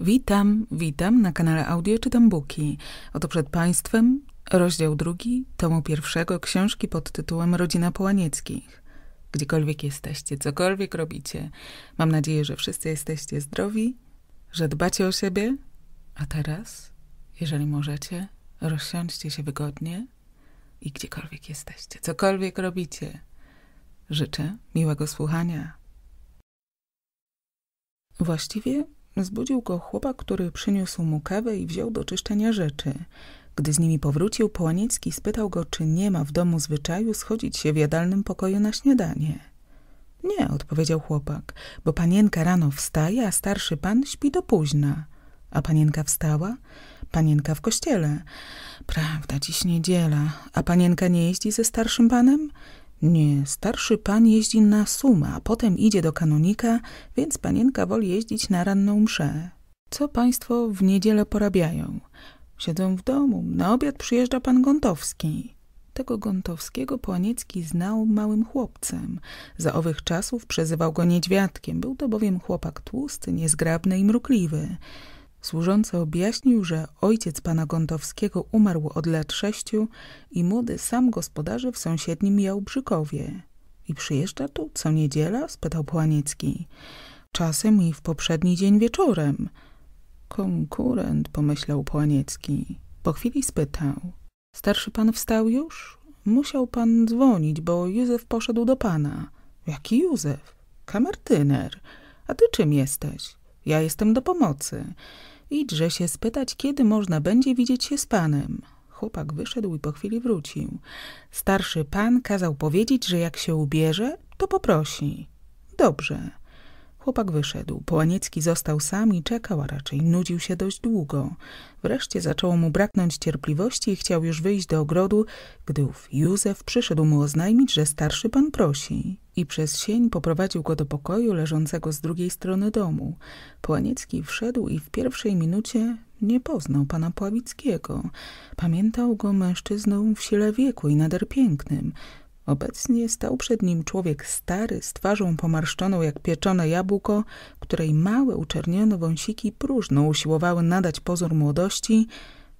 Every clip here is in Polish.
Witam, witam na kanale Audio Czytam Buki. Oto przed Państwem rozdział drugi tomu pierwszego książki pod tytułem Rodzina Połanieckich. Gdziekolwiek jesteście, cokolwiek robicie, mam nadzieję, że wszyscy jesteście zdrowi, że dbacie o siebie. A teraz, jeżeli możecie, rozsiądźcie się wygodnie i gdziekolwiek jesteście, cokolwiek robicie. Życzę miłego słuchania. Właściwie Zbudził go chłopak, który przyniósł mu kawę i wziął do czyszczenia rzeczy. Gdy z nimi powrócił, Połaniecki spytał go, czy nie ma w domu zwyczaju schodzić się w jadalnym pokoju na śniadanie. Nie, odpowiedział chłopak, bo panienka rano wstaje, a starszy pan śpi do późna. A panienka wstała? Panienka w kościele. Prawda, dziś niedziela. A panienka nie jeździ ze starszym panem? Nie, starszy pan jeździ na sumę, a potem idzie do kanonika, więc panienka woli jeździć na ranną mszę. Co państwo w niedzielę porabiają? Siedzą w domu, na obiad przyjeżdża pan Gontowski. Tego Gontowskiego Płaniecki znał małym chłopcem. Za owych czasów przezywał go niedźwiadkiem, był to bowiem chłopak tłusty, niezgrabny i mrukliwy. Służący objaśnił, że ojciec pana Gontowskiego umarł od lat sześciu i młody sam gospodarzy w sąsiednim Jałbrzykowie. I przyjeżdża tu co niedziela? spytał Płaniecki. Czasem i w poprzedni dzień wieczorem. Konkurent, pomyślał Płaniecki. Po chwili spytał. Starszy pan wstał już? Musiał pan dzwonić, bo Józef poszedł do pana. Jaki Józef? Kamertyner. A ty czym jesteś? Ja jestem do pomocy. Idźże się spytać, kiedy można będzie widzieć się z panem. Chłopak wyszedł i po chwili wrócił. Starszy pan kazał powiedzieć, że jak się ubierze, to poprosi. Dobrze. Chłopak wyszedł. Połaniecki został sam i czekał, a raczej nudził się dość długo. Wreszcie zaczęło mu braknąć cierpliwości i chciał już wyjść do ogrodu, gdy ów Józef przyszedł mu oznajmić, że starszy pan prosi. I przez sień poprowadził go do pokoju leżącego z drugiej strony domu. Połaniecki wszedł i w pierwszej minucie nie poznał pana Pławickiego. Pamiętał go mężczyzną w sile wieku i nader pięknym. Obecnie stał przed nim człowiek stary, z twarzą pomarszczoną jak pieczone jabłko, której małe, uczernione wąsiki próżno usiłowały nadać pozór młodości,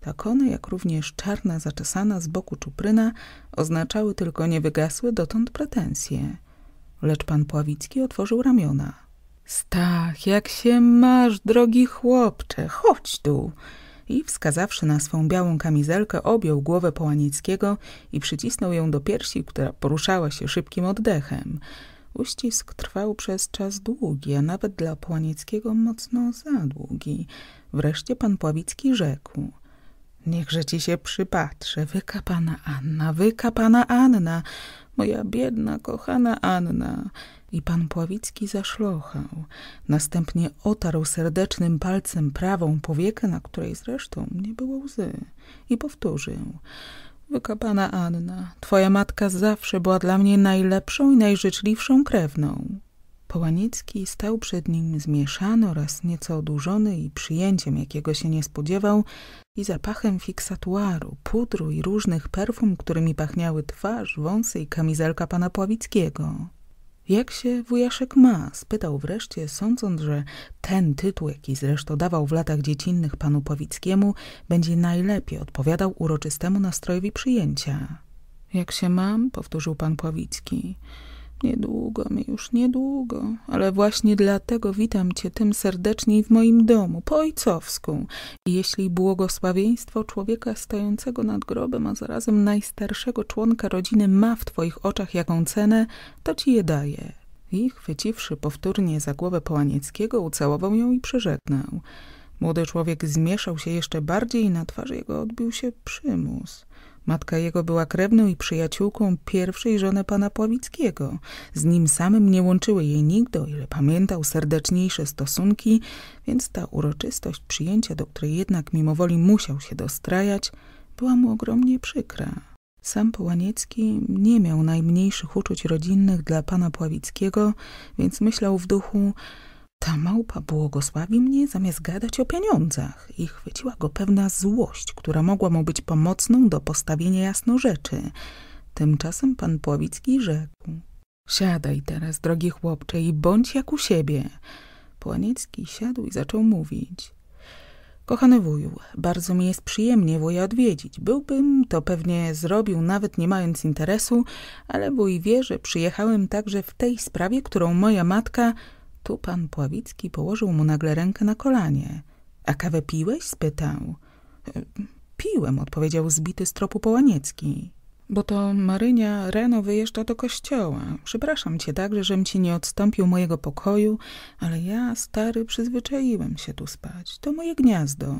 tak one, jak również czarna, zaczesana z boku czupryna, oznaczały tylko niewygasłe dotąd pretensje. Lecz pan Pławicki otworzył ramiona. – Stach, jak się masz, drogi chłopcze, chodź tu! i wskazawszy na swą białą kamizelkę, objął głowę Połanickiego i przycisnął ją do piersi, która poruszała się szybkim oddechem. Uścisk trwał przez czas długi, a nawet dla Połanieckiego mocno za długi. Wreszcie pan Pławicki rzekł. Niechże ci się przypatrzę, wykapana Anna, wykapana Anna, moja biedna, kochana Anna. I pan Pławicki zaszlochał. Następnie otarł serdecznym palcem prawą powiekę, na której zresztą nie było łzy. I powtórzył. Wykapana Anna, twoja matka zawsze była dla mnie najlepszą i najżyczliwszą krewną. Połaniecki stał przed nim zmieszany oraz nieco odurzony i przyjęciem, jakiego się nie spodziewał, i zapachem fiksatuaru, pudru i różnych perfum, którymi pachniały twarz, wąsy i kamizelka pana Pławickiego. Jak się wujaszek ma? spytał wreszcie, sądząc, że ten tytuł, jaki zresztą dawał w latach dziecinnych panu Powickiemu, będzie najlepiej odpowiadał uroczystemu nastrojowi przyjęcia. Jak się mam? powtórzył pan Pławicki. Niedługo mi już, niedługo, ale właśnie dlatego witam cię tym serdeczniej w moim domu, po ojcowsku. I jeśli błogosławieństwo człowieka stojącego nad grobem, a zarazem najstarszego członka rodziny ma w twoich oczach jaką cenę, to ci je daję. I chwyciwszy powtórnie za głowę Połanieckiego, ucałował ją i przyrzeknął. Młody człowiek zmieszał się jeszcze bardziej i na twarzy jego odbił się przymus. Matka jego była krewną i przyjaciółką pierwszej żony pana Pławickiego. Z nim samym nie łączyły jej nigdy, o ile pamiętał, serdeczniejsze stosunki, więc ta uroczystość przyjęcia, do której jednak mimowoli musiał się dostrajać, była mu ogromnie przykra. Sam Połaniecki nie miał najmniejszych uczuć rodzinnych dla pana Pławickiego, więc myślał w duchu – ta małpa błogosławi mnie zamiast gadać o pieniądzach i chwyciła go pewna złość, która mogła mu być pomocną do postawienia jasno rzeczy. Tymczasem pan Pławicki rzekł. Siadaj teraz, drogi chłopcze, i bądź jak u siebie. Płaniecki siadł i zaczął mówić. Kochany wuju, bardzo mi jest przyjemnie wuja odwiedzić. Byłbym to pewnie zrobił, nawet nie mając interesu, ale wuj wie, że przyjechałem także w tej sprawie, którą moja matka tu pan Pławicki położył mu nagle rękę na kolanie. A kawę piłeś? spytał. Piłem, odpowiedział zbity z tropu Połaniecki. Bo to Marynia Reno wyjeżdża do kościoła. Przepraszam cię także, żem ci nie odstąpił mojego pokoju, ale ja, stary, przyzwyczaiłem się tu spać. To moje gniazdo.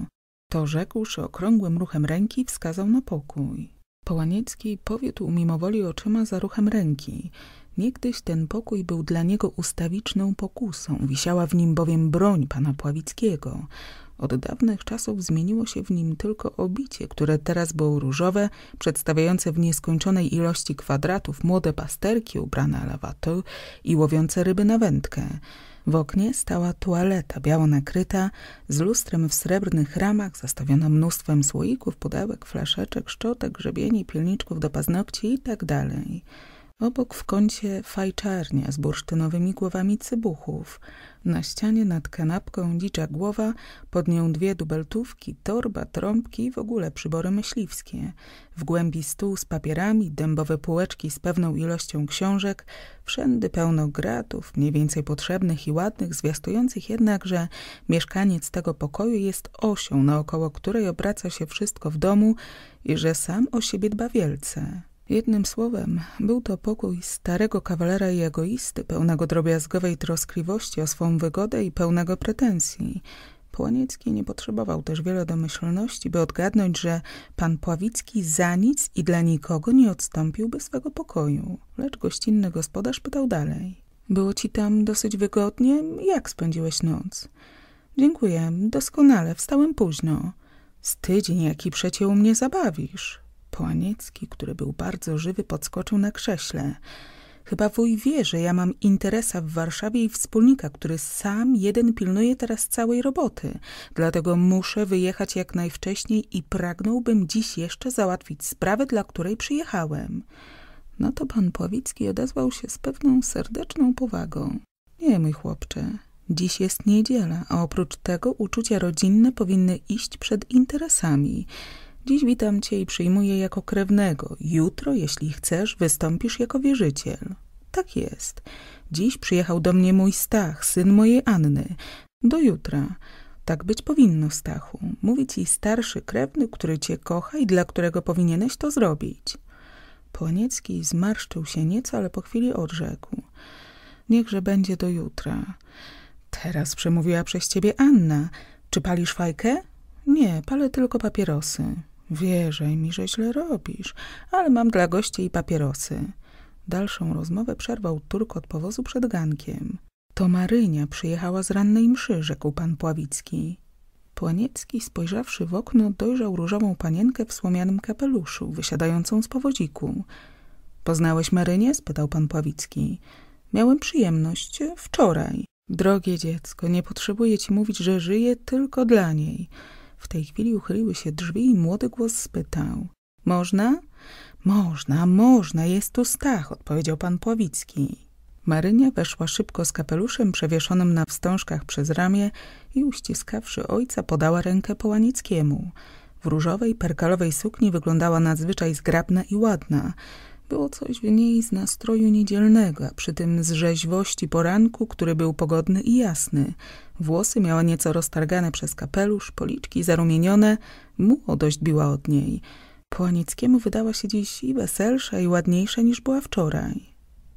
To rzekłszy okrągłym ruchem ręki wskazał na pokój. Połaniecki powiódł mimowoli oczyma za ruchem ręki. Niegdyś ten pokój był dla niego ustawiczną pokusą, wisiała w nim bowiem broń pana Pławickiego. Od dawnych czasów zmieniło się w nim tylko obicie, które teraz było różowe, przedstawiające w nieskończonej ilości kwadratów młode pasterki ubrane lawato i łowiące ryby na wędkę. W oknie stała toaleta biało nakryta, z lustrem w srebrnych ramach, zastawiona mnóstwem słoików, pudełek, flaszeczek, szczotek, grzebieni, pilniczków do paznokci i tak dalej. Obok w kącie fajczarnia z bursztynowymi głowami cybuchów. Na ścianie nad kanapką dzicza głowa, pod nią dwie dubeltówki, torba, trąbki i w ogóle przybory myśliwskie. W głębi stół z papierami, dębowe półeczki z pewną ilością książek, wszędy pełno gratów, mniej więcej potrzebnych i ładnych, zwiastujących jednak, że mieszkaniec tego pokoju jest osią, naokoło której obraca się wszystko w domu i że sam o siebie dba wielce. Jednym słowem, był to pokój starego kawalera i egoisty, pełnego drobiazgowej troskliwości o swą wygodę i pełnego pretensji. Płoniecki nie potrzebował też wiele domyślności, by odgadnąć, że pan Pławicki za nic i dla nikogo nie odstąpiłby swego pokoju. Lecz gościnny gospodarz pytał dalej. Było ci tam dosyć wygodnie? Jak spędziłeś noc? Dziękuję, doskonale, wstałem późno. Z tydzień jaki przecie u mnie zabawisz. Połaniecki, który był bardzo żywy, podskoczył na krześle. Chyba wuj wie, że ja mam interesa w Warszawie i wspólnika, który sam jeden pilnuje teraz całej roboty. Dlatego muszę wyjechać jak najwcześniej i pragnąłbym dziś jeszcze załatwić sprawę, dla której przyjechałem. No to pan Pławicki odezwał się z pewną serdeczną powagą. Nie, mój chłopcze, dziś jest niedziela, a oprócz tego uczucia rodzinne powinny iść przed interesami. Dziś witam Cię i przyjmuję jako krewnego. Jutro, jeśli chcesz, wystąpisz jako wierzyciel. Tak jest. Dziś przyjechał do mnie mój Stach, syn mojej Anny. Do jutra. Tak być powinno, Stachu. Mówi ci starszy krewny, który cię kocha i dla którego powinieneś to zrobić. Płoniecki zmarszczył się nieco, ale po chwili odrzekł. Niechże będzie do jutra. Teraz przemówiła przez ciebie Anna. Czy palisz fajkę? Nie, palę tylko papierosy. Wierzaj mi, że źle robisz, ale mam dla gości i papierosy. Dalszą rozmowę przerwał Turk od powozu przed gankiem. To Marynia przyjechała z rannej mszy, rzekł pan Pławicki. Płaniecki, spojrzawszy w okno, dojrzał różową panienkę w słomianym kapeluszu, wysiadającą z powodziku. Poznałeś Marynię? spytał pan Pławicki. Miałem przyjemność wczoraj. Drogie dziecko, nie potrzebuję ci mówić, że żyję tylko dla niej. W tej chwili uchyliły się drzwi i młody głos spytał. Można? Można, można, jest tu Stach, odpowiedział pan Pławicki. Marynia weszła szybko z kapeluszem przewieszonym na wstążkach przez ramię i uściskawszy ojca podała rękę Połanickiemu. W różowej, perkalowej sukni wyglądała nadzwyczaj zgrabna i ładna. Było coś w niej z nastroju niedzielnego, a przy tym z rzeźwości poranku, który był pogodny i jasny. Włosy miała nieco roztargane przez kapelusz, policzki zarumienione, młodość biła od niej. Połanickiemu wydała się dziś i weselsza, i ładniejsza niż była wczoraj.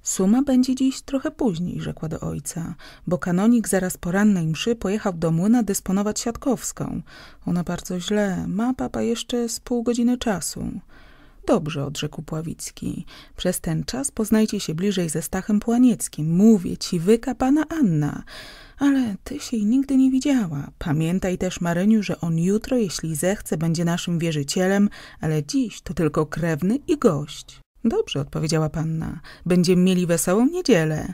Suma będzie dziś trochę później, rzekła do ojca, bo kanonik zaraz po rannej mszy pojechał do młyna dysponować siatkowską. Ona bardzo źle, ma papa jeszcze z pół godziny czasu. Dobrze, odrzekł Pławicki. Przez ten czas poznajcie się bliżej ze Stachem Płanieckim. Mówię ci, wyka pana Anna. Ale ty się jej nigdy nie widziała. Pamiętaj też, Maryniu, że on jutro, jeśli zechce, będzie naszym wierzycielem, ale dziś to tylko krewny i gość. Dobrze, odpowiedziała panna. Będziemy mieli wesołą niedzielę.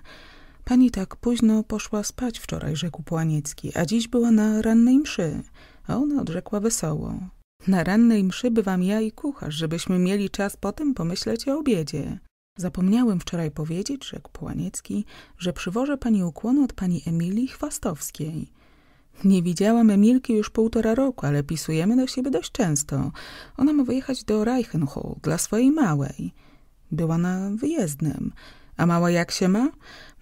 Pani tak późno poszła spać wczoraj, rzekł Płaniecki, a dziś była na rannej mszy. A ona odrzekła wesoło. Na rannej mszy bywam ja i kucharz, żebyśmy mieli czas potem pomyśleć o obiedzie. Zapomniałem wczoraj powiedzieć, rzekł Połaniecki, że przywożę pani ukłon od pani Emilii Chwastowskiej. Nie widziałam Emilki już półtora roku, ale pisujemy do siebie dość często. Ona ma wyjechać do Reichenhall dla swojej małej. Była na wyjezdnym. A mała jak się ma? na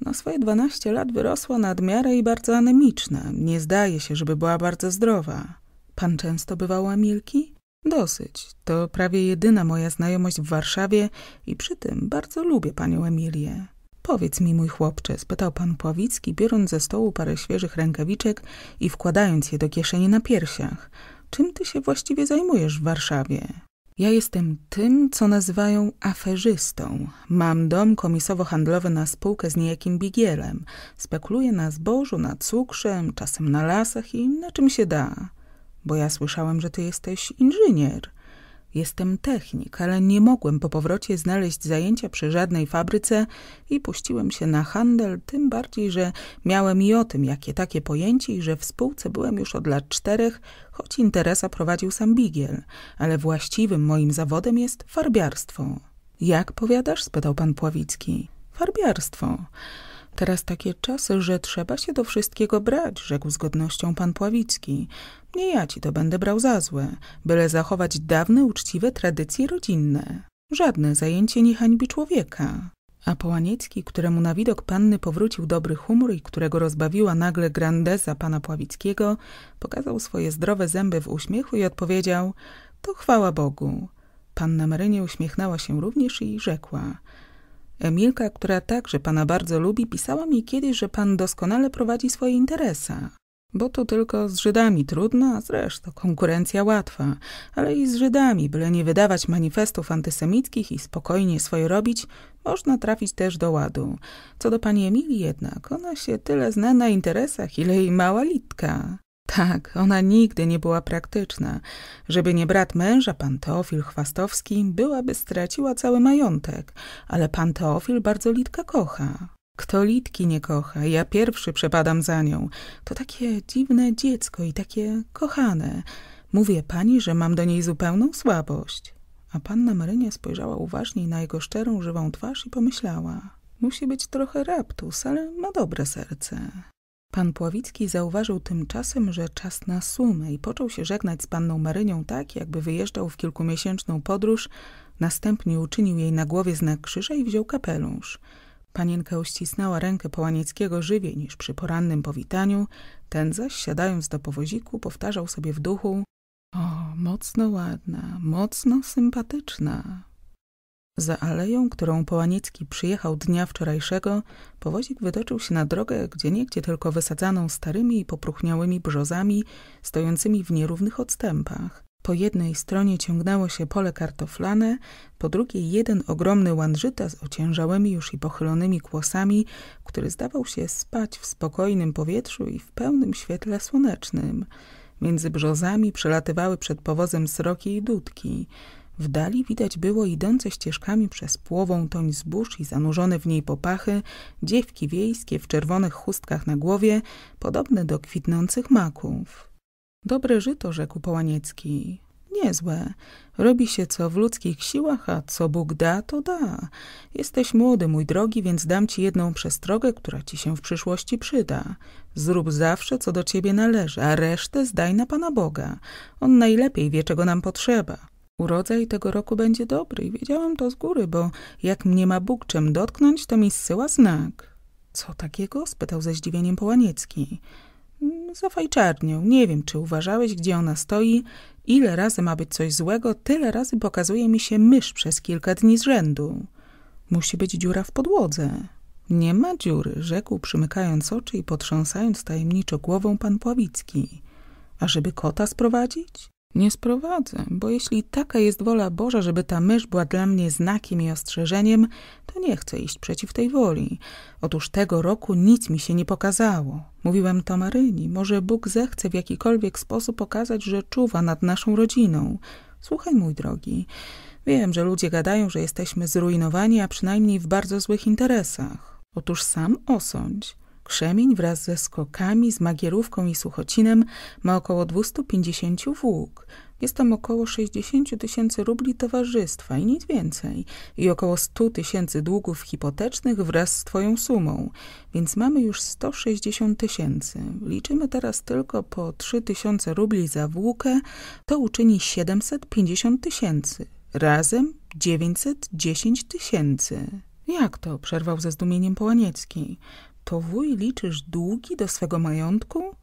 no, swoje dwanaście lat wyrosła nadmiarę i bardzo anemiczna. Nie zdaje się, żeby była bardzo zdrowa. Pan często bywał Amilki? Dosyć. To prawie jedyna moja znajomość w Warszawie i przy tym bardzo lubię panią Emilię. Powiedz mi, mój chłopcze, spytał pan Pławicki, biorąc ze stołu parę świeżych rękawiczek i wkładając je do kieszeni na piersiach. Czym ty się właściwie zajmujesz w Warszawie? Ja jestem tym, co nazywają aferzystą. Mam dom komisowo-handlowy na spółkę z niejakim Bigielem. Spekuluję na zbożu, na cukrze, czasem na lasach i na czym się da bo ja słyszałem, że ty jesteś inżynier. Jestem technik, ale nie mogłem po powrocie znaleźć zajęcia przy żadnej fabryce i puściłem się na handel, tym bardziej, że miałem i o tym jakie takie pojęcie i że w spółce byłem już od lat czterech, choć interesa prowadził sam Bigiel, ale właściwym moim zawodem jest farbiarstwo. Jak powiadasz? spytał pan Pławicki. Farbiarstwo. Teraz takie czasy, że trzeba się do wszystkiego brać, rzekł z godnością pan Pławicki. Nie ja ci to będę brał za złe, byle zachować dawne, uczciwe tradycje rodzinne. Żadne zajęcie nie hańbi człowieka. A Połaniecki, któremu na widok panny powrócił dobry humor i którego rozbawiła nagle grandeza pana Pławickiego, pokazał swoje zdrowe zęby w uśmiechu i odpowiedział – to chwała Bogu. Panna Marynie uśmiechnęła się również i rzekła – Emilka, która także pana bardzo lubi, pisała mi kiedyś, że pan doskonale prowadzi swoje interesy. Bo to tylko z Żydami trudno, a zresztą konkurencja łatwa, ale i z Żydami, byle nie wydawać manifestów antysemickich i spokojnie swoje robić, można trafić też do ładu. Co do pani Emilii jednak, ona się tyle zna na interesach, ile jej mała litka. Tak, ona nigdy nie była praktyczna. Żeby nie brat męża, pan Teofil Chwastowski, byłaby straciła cały majątek. Ale pan Teofil bardzo Litka kocha. Kto Litki nie kocha, ja pierwszy przepadam za nią. To takie dziwne dziecko i takie kochane. Mówię pani, że mam do niej zupełną słabość. A panna Marynia spojrzała uważniej na jego szczerą, żywą twarz i pomyślała. Musi być trochę raptus, ale ma dobre serce. Pan Pławicki zauważył tymczasem, że czas na sumę i począł się żegnać z panną Marynią tak, jakby wyjeżdżał w kilkumiesięczną podróż, następnie uczynił jej na głowie znak krzyża i wziął kapelusz. Panienka uścisnęła rękę Połanieckiego żywiej niż przy porannym powitaniu, ten zaś, siadając do powoziku, powtarzał sobie w duchu – o, mocno ładna, mocno sympatyczna, za aleją, którą Połaniecki przyjechał dnia wczorajszego, powozik wytoczył się na drogę, gdzie niegdzie tylko wysadzaną starymi i popruchniałymi brzozami, stojącymi w nierównych odstępach. Po jednej stronie ciągnęło się pole kartoflane, po drugiej jeden ogromny łanżyta z ociężałymi już i pochylonymi kłosami, który zdawał się spać w spokojnym powietrzu i w pełnym świetle słonecznym. Między brzozami przelatywały przed powozem sroki i dudki. W dali widać było idące ścieżkami przez płową toń zbóż i zanurzone w niej popachy, dziewki wiejskie w czerwonych chustkach na głowie, podobne do kwitnących maków. Dobre żyto, rzekł Połaniecki. Niezłe. Robi się co w ludzkich siłach, a co Bóg da, to da. Jesteś młody, mój drogi, więc dam ci jedną przestrogę, która ci się w przyszłości przyda. Zrób zawsze, co do ciebie należy, a resztę zdaj na Pana Boga. On najlepiej wie, czego nam potrzeba. Urodzaj tego roku będzie dobry i wiedziałam to z góry, bo jak mnie ma Bóg czym dotknąć, to mi zsyła znak. Co takiego? spytał ze zdziwieniem Połaniecki. Mm, Za Nie wiem, czy uważałeś, gdzie ona stoi. Ile razy ma być coś złego, tyle razy pokazuje mi się mysz przez kilka dni z rzędu. Musi być dziura w podłodze. Nie ma dziury, rzekł, przymykając oczy i potrząsając tajemniczo głową pan Pławicki. A żeby kota sprowadzić? Nie sprowadzę, bo jeśli taka jest wola Boża, żeby ta mysz była dla mnie znakiem i ostrzeżeniem, to nie chcę iść przeciw tej woli. Otóż tego roku nic mi się nie pokazało. Mówiłem to Maryni, może Bóg zechce w jakikolwiek sposób pokazać, że czuwa nad naszą rodziną. Słuchaj, mój drogi, wiem, że ludzie gadają, że jesteśmy zrujnowani, a przynajmniej w bardzo złych interesach. Otóż sam osądź. Krzemień wraz ze skokami, z magierówką i suchocinem ma około 250 włók. Jest tam około 60 tysięcy rubli towarzystwa i nic więcej. I około 100 tysięcy długów hipotecznych wraz z twoją sumą. Więc mamy już 160 tysięcy. Liczymy teraz tylko po 3 tysiące rubli za włókę. To uczyni 750 tysięcy. Razem 910 tysięcy. Jak to? przerwał ze zdumieniem Połaniecki to wuj liczysz długi do swego majątku?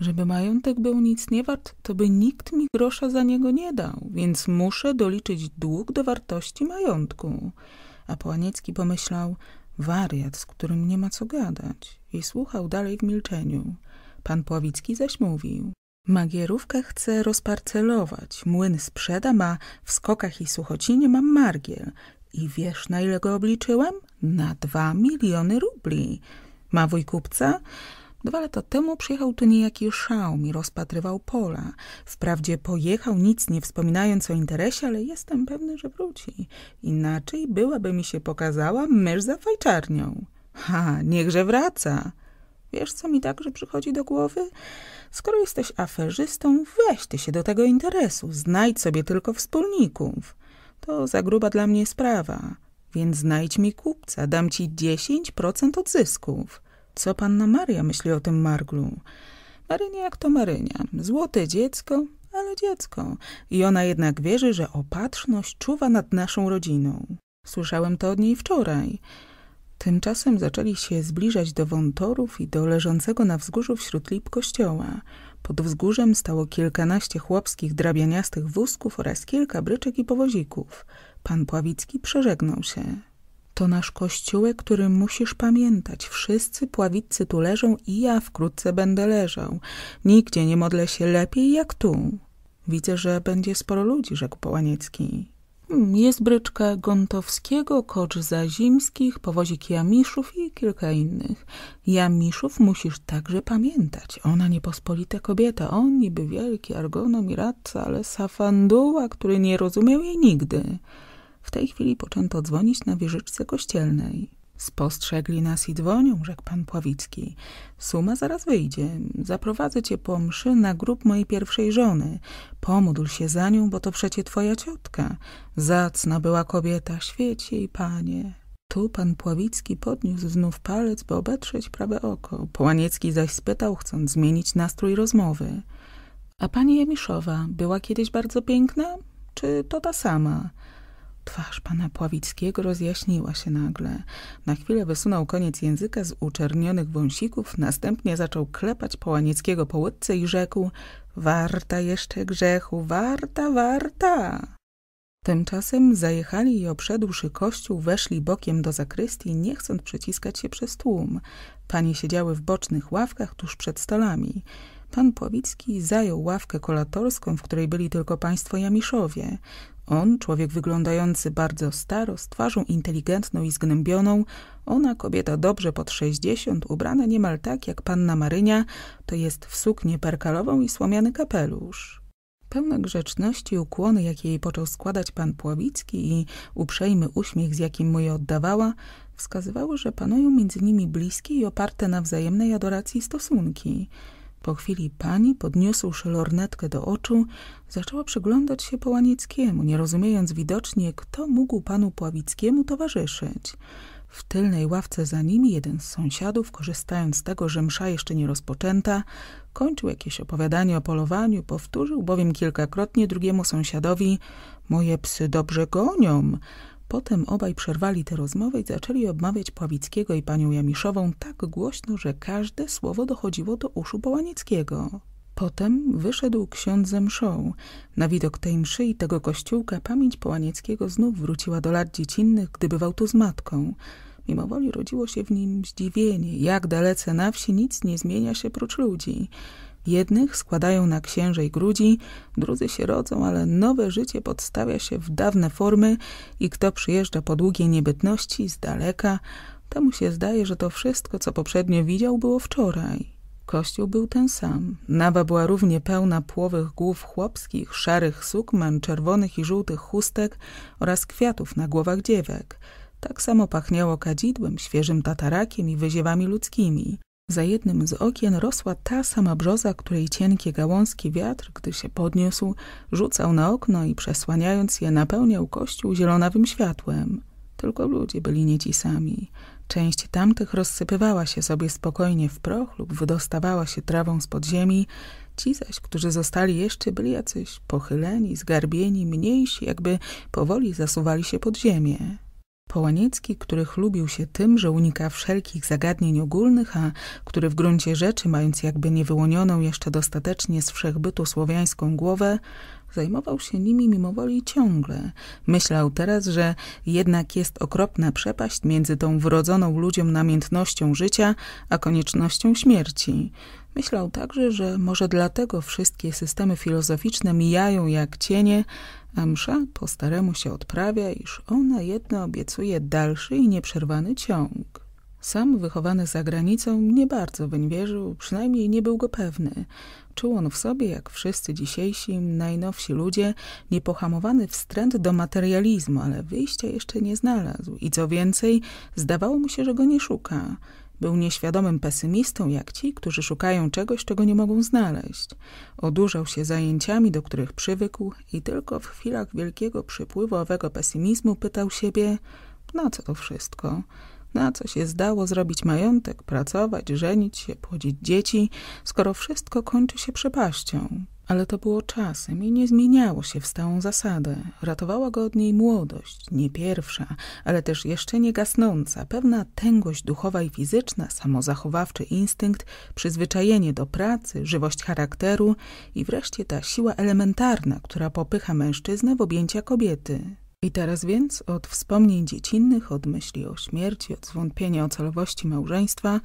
Żeby majątek był nic nie wart, to by nikt mi grosza za niego nie dał, więc muszę doliczyć dług do wartości majątku. A Połaniecki pomyślał, wariat, z którym nie ma co gadać, i słuchał dalej w milczeniu. Pan Pławicki zaś mówił. Magierówka chce rozparcelować, młyn sprzeda, ma w skokach i suchocinie mam margiel. I wiesz, na ile go obliczyłem? Na dwa miliony rubli. Ma kupca. Dwa lata temu przyjechał tu niejaki szał i rozpatrywał pola. Wprawdzie pojechał, nic nie wspominając o interesie, ale jestem pewny, że wróci. Inaczej byłaby mi się pokazała mysz za fajczarnią. Ha, niechże wraca. Wiesz, co mi także przychodzi do głowy? Skoro jesteś aferzystą, weź ty się do tego interesu. Znajdź sobie tylko wspólników. To za gruba dla mnie sprawa. Więc znajdź mi kupca, dam ci 10% odzysków. Co panna Maria myśli o tym marglu? Marynia jak to Marynia. Złote dziecko, ale dziecko. I ona jednak wierzy, że opatrzność czuwa nad naszą rodziną. Słyszałem to od niej wczoraj. Tymczasem zaczęli się zbliżać do wątorów i do leżącego na wzgórzu wśród lip kościoła. Pod wzgórzem stało kilkanaście chłopskich drabianiastych wózków oraz kilka bryczek i powozików. Pan Pławicki przeżegnał się. To nasz kościółek, którym musisz pamiętać. Wszyscy pławiccy tu leżą i ja wkrótce będę leżał. Nigdzie nie modlę się lepiej jak tu. Widzę, że będzie sporo ludzi, rzekł Połaniecki. Mm, jest bryczka Gontowskiego, kocz Zazimskich, powozik Jamiszów i kilka innych. Jamiszów musisz także pamiętać. Ona niepospolita kobieta, on niby wielki argonom i radca, ale safanduła, który nie rozumiał jej nigdy. W tej chwili poczęto dzwonić na wieżyczce kościelnej. Spostrzegli nas i dzwonią, rzekł pan Pławicki. Suma zaraz wyjdzie. Zaprowadzę cię po mszy na grób mojej pierwszej żony. Pomódl się za nią, bo to przecie twoja ciotka. Zacna była kobieta, świeci jej panie. Tu pan Pławicki podniósł znów palec, by obetrzeć prawe oko. Połaniecki zaś spytał, chcąc zmienić nastrój rozmowy. A pani Jamiszowa była kiedyś bardzo piękna? Czy to ta sama? Twarz pana Pławickiego rozjaśniła się nagle. Na chwilę wysunął koniec języka z uczernionych wąsików, następnie zaczął klepać Połanieckiego po łydce i rzekł Warta jeszcze grzechu, warta, warta! Tymczasem zajechali i obszedłszy kościół, weszli bokiem do zakrystii, nie chcąc przeciskać się przez tłum. Panie siedziały w bocznych ławkach tuż przed stolami. Pan Pławicki zajął ławkę kolatorską, w której byli tylko państwo Jamiszowie. On, człowiek wyglądający bardzo staro, z twarzą inteligentną i zgnębioną, ona, kobieta dobrze pod sześćdziesiąt, ubrana niemal tak jak panna Marynia, to jest w suknię perkalową i słomiany kapelusz. Pełna grzeczności ukłony, jakie jej począł składać pan Pławicki i uprzejmy uśmiech, z jakim mu je oddawała, wskazywały, że panują między nimi bliskie i oparte na wzajemnej adoracji stosunki – po chwili pani, podniósłszy lornetkę do oczu, zaczęła przyglądać się Połanieckiemu, nie rozumiejąc widocznie, kto mógł panu Pławickiemu towarzyszyć. W tylnej ławce za nimi jeden z sąsiadów, korzystając z tego, że msza jeszcze nie rozpoczęta, kończył jakieś opowiadanie o polowaniu, powtórzył bowiem kilkakrotnie drugiemu sąsiadowi – moje psy dobrze gonią, Potem obaj przerwali te rozmowy i zaczęli obmawiać Pławickiego i panią Jamiszową tak głośno, że każde słowo dochodziło do uszu Połanieckiego. Potem wyszedł ksiądz ze mszą. Na widok tej mszy i tego kościółka pamięć Połanieckiego znów wróciła do lat dziecinnych, gdy bywał tu z matką. Mimo woli rodziło się w nim zdziwienie, jak dalece na wsi nic nie zmienia się prócz ludzi. Jednych składają na i grudzi, drudzy się rodzą, ale nowe życie podstawia się w dawne formy i kto przyjeżdża po długiej niebytności z daleka, temu się zdaje, że to wszystko, co poprzednio widział, było wczoraj. Kościół był ten sam. Nawa była równie pełna płowych głów chłopskich, szarych sukmen, czerwonych i żółtych chustek oraz kwiatów na głowach dziewek. Tak samo pachniało kadzidłem, świeżym tatarakiem i wyziewami ludzkimi. Za jednym z okien rosła ta sama brzoza, której cienkie gałązki wiatr, gdy się podniósł, rzucał na okno i przesłaniając je napełniał kościół zielonawym światłem. Tylko ludzie byli nie ci sami. Część tamtych rozsypywała się sobie spokojnie w proch lub wydostawała się trawą z podziemi. Ci zaś, którzy zostali jeszcze, byli jacyś pochyleni, zgarbieni, mniejsi, jakby powoli zasuwali się pod ziemię. Połaniecki, który chlubił się tym, że unika wszelkich zagadnień ogólnych, a który w gruncie rzeczy, mając jakby niewyłonioną jeszcze dostatecznie z wszechbytu słowiańską głowę, zajmował się nimi mimowoli ciągle. Myślał teraz, że jednak jest okropna przepaść między tą wrodzoną ludziom namiętnością życia, a koniecznością śmierci. Myślał także, że może dlatego wszystkie systemy filozoficzne mijają jak cienie, a msza po staremu się odprawia, iż ona jedna obiecuje dalszy i nieprzerwany ciąg. Sam wychowany za granicą nie bardzo weń wierzył, przynajmniej nie był go pewny. Czuł on w sobie, jak wszyscy dzisiejsi, najnowsi ludzie, niepohamowany wstręt do materializmu, ale wyjścia jeszcze nie znalazł i co więcej, zdawało mu się, że go nie szuka – był nieświadomym pesymistą jak ci, którzy szukają czegoś, czego nie mogą znaleźć. Odurzał się zajęciami, do których przywykł i tylko w chwilach wielkiego przypływu owego pesymizmu pytał siebie, na no co to wszystko? Na co się zdało zrobić majątek, pracować, żenić się, płodzić dzieci, skoro wszystko kończy się przepaścią? Ale to było czasem i nie zmieniało się w stałą zasadę. Ratowała go od niej młodość, nie pierwsza, ale też jeszcze nie gasnąca, pewna tęgość duchowa i fizyczna, samozachowawczy instynkt, przyzwyczajenie do pracy, żywość charakteru i wreszcie ta siła elementarna, która popycha mężczyznę w objęcia kobiety. I teraz więc od wspomnień dziecinnych, od myśli o śmierci, od zwątpienia o celowości małżeństwa,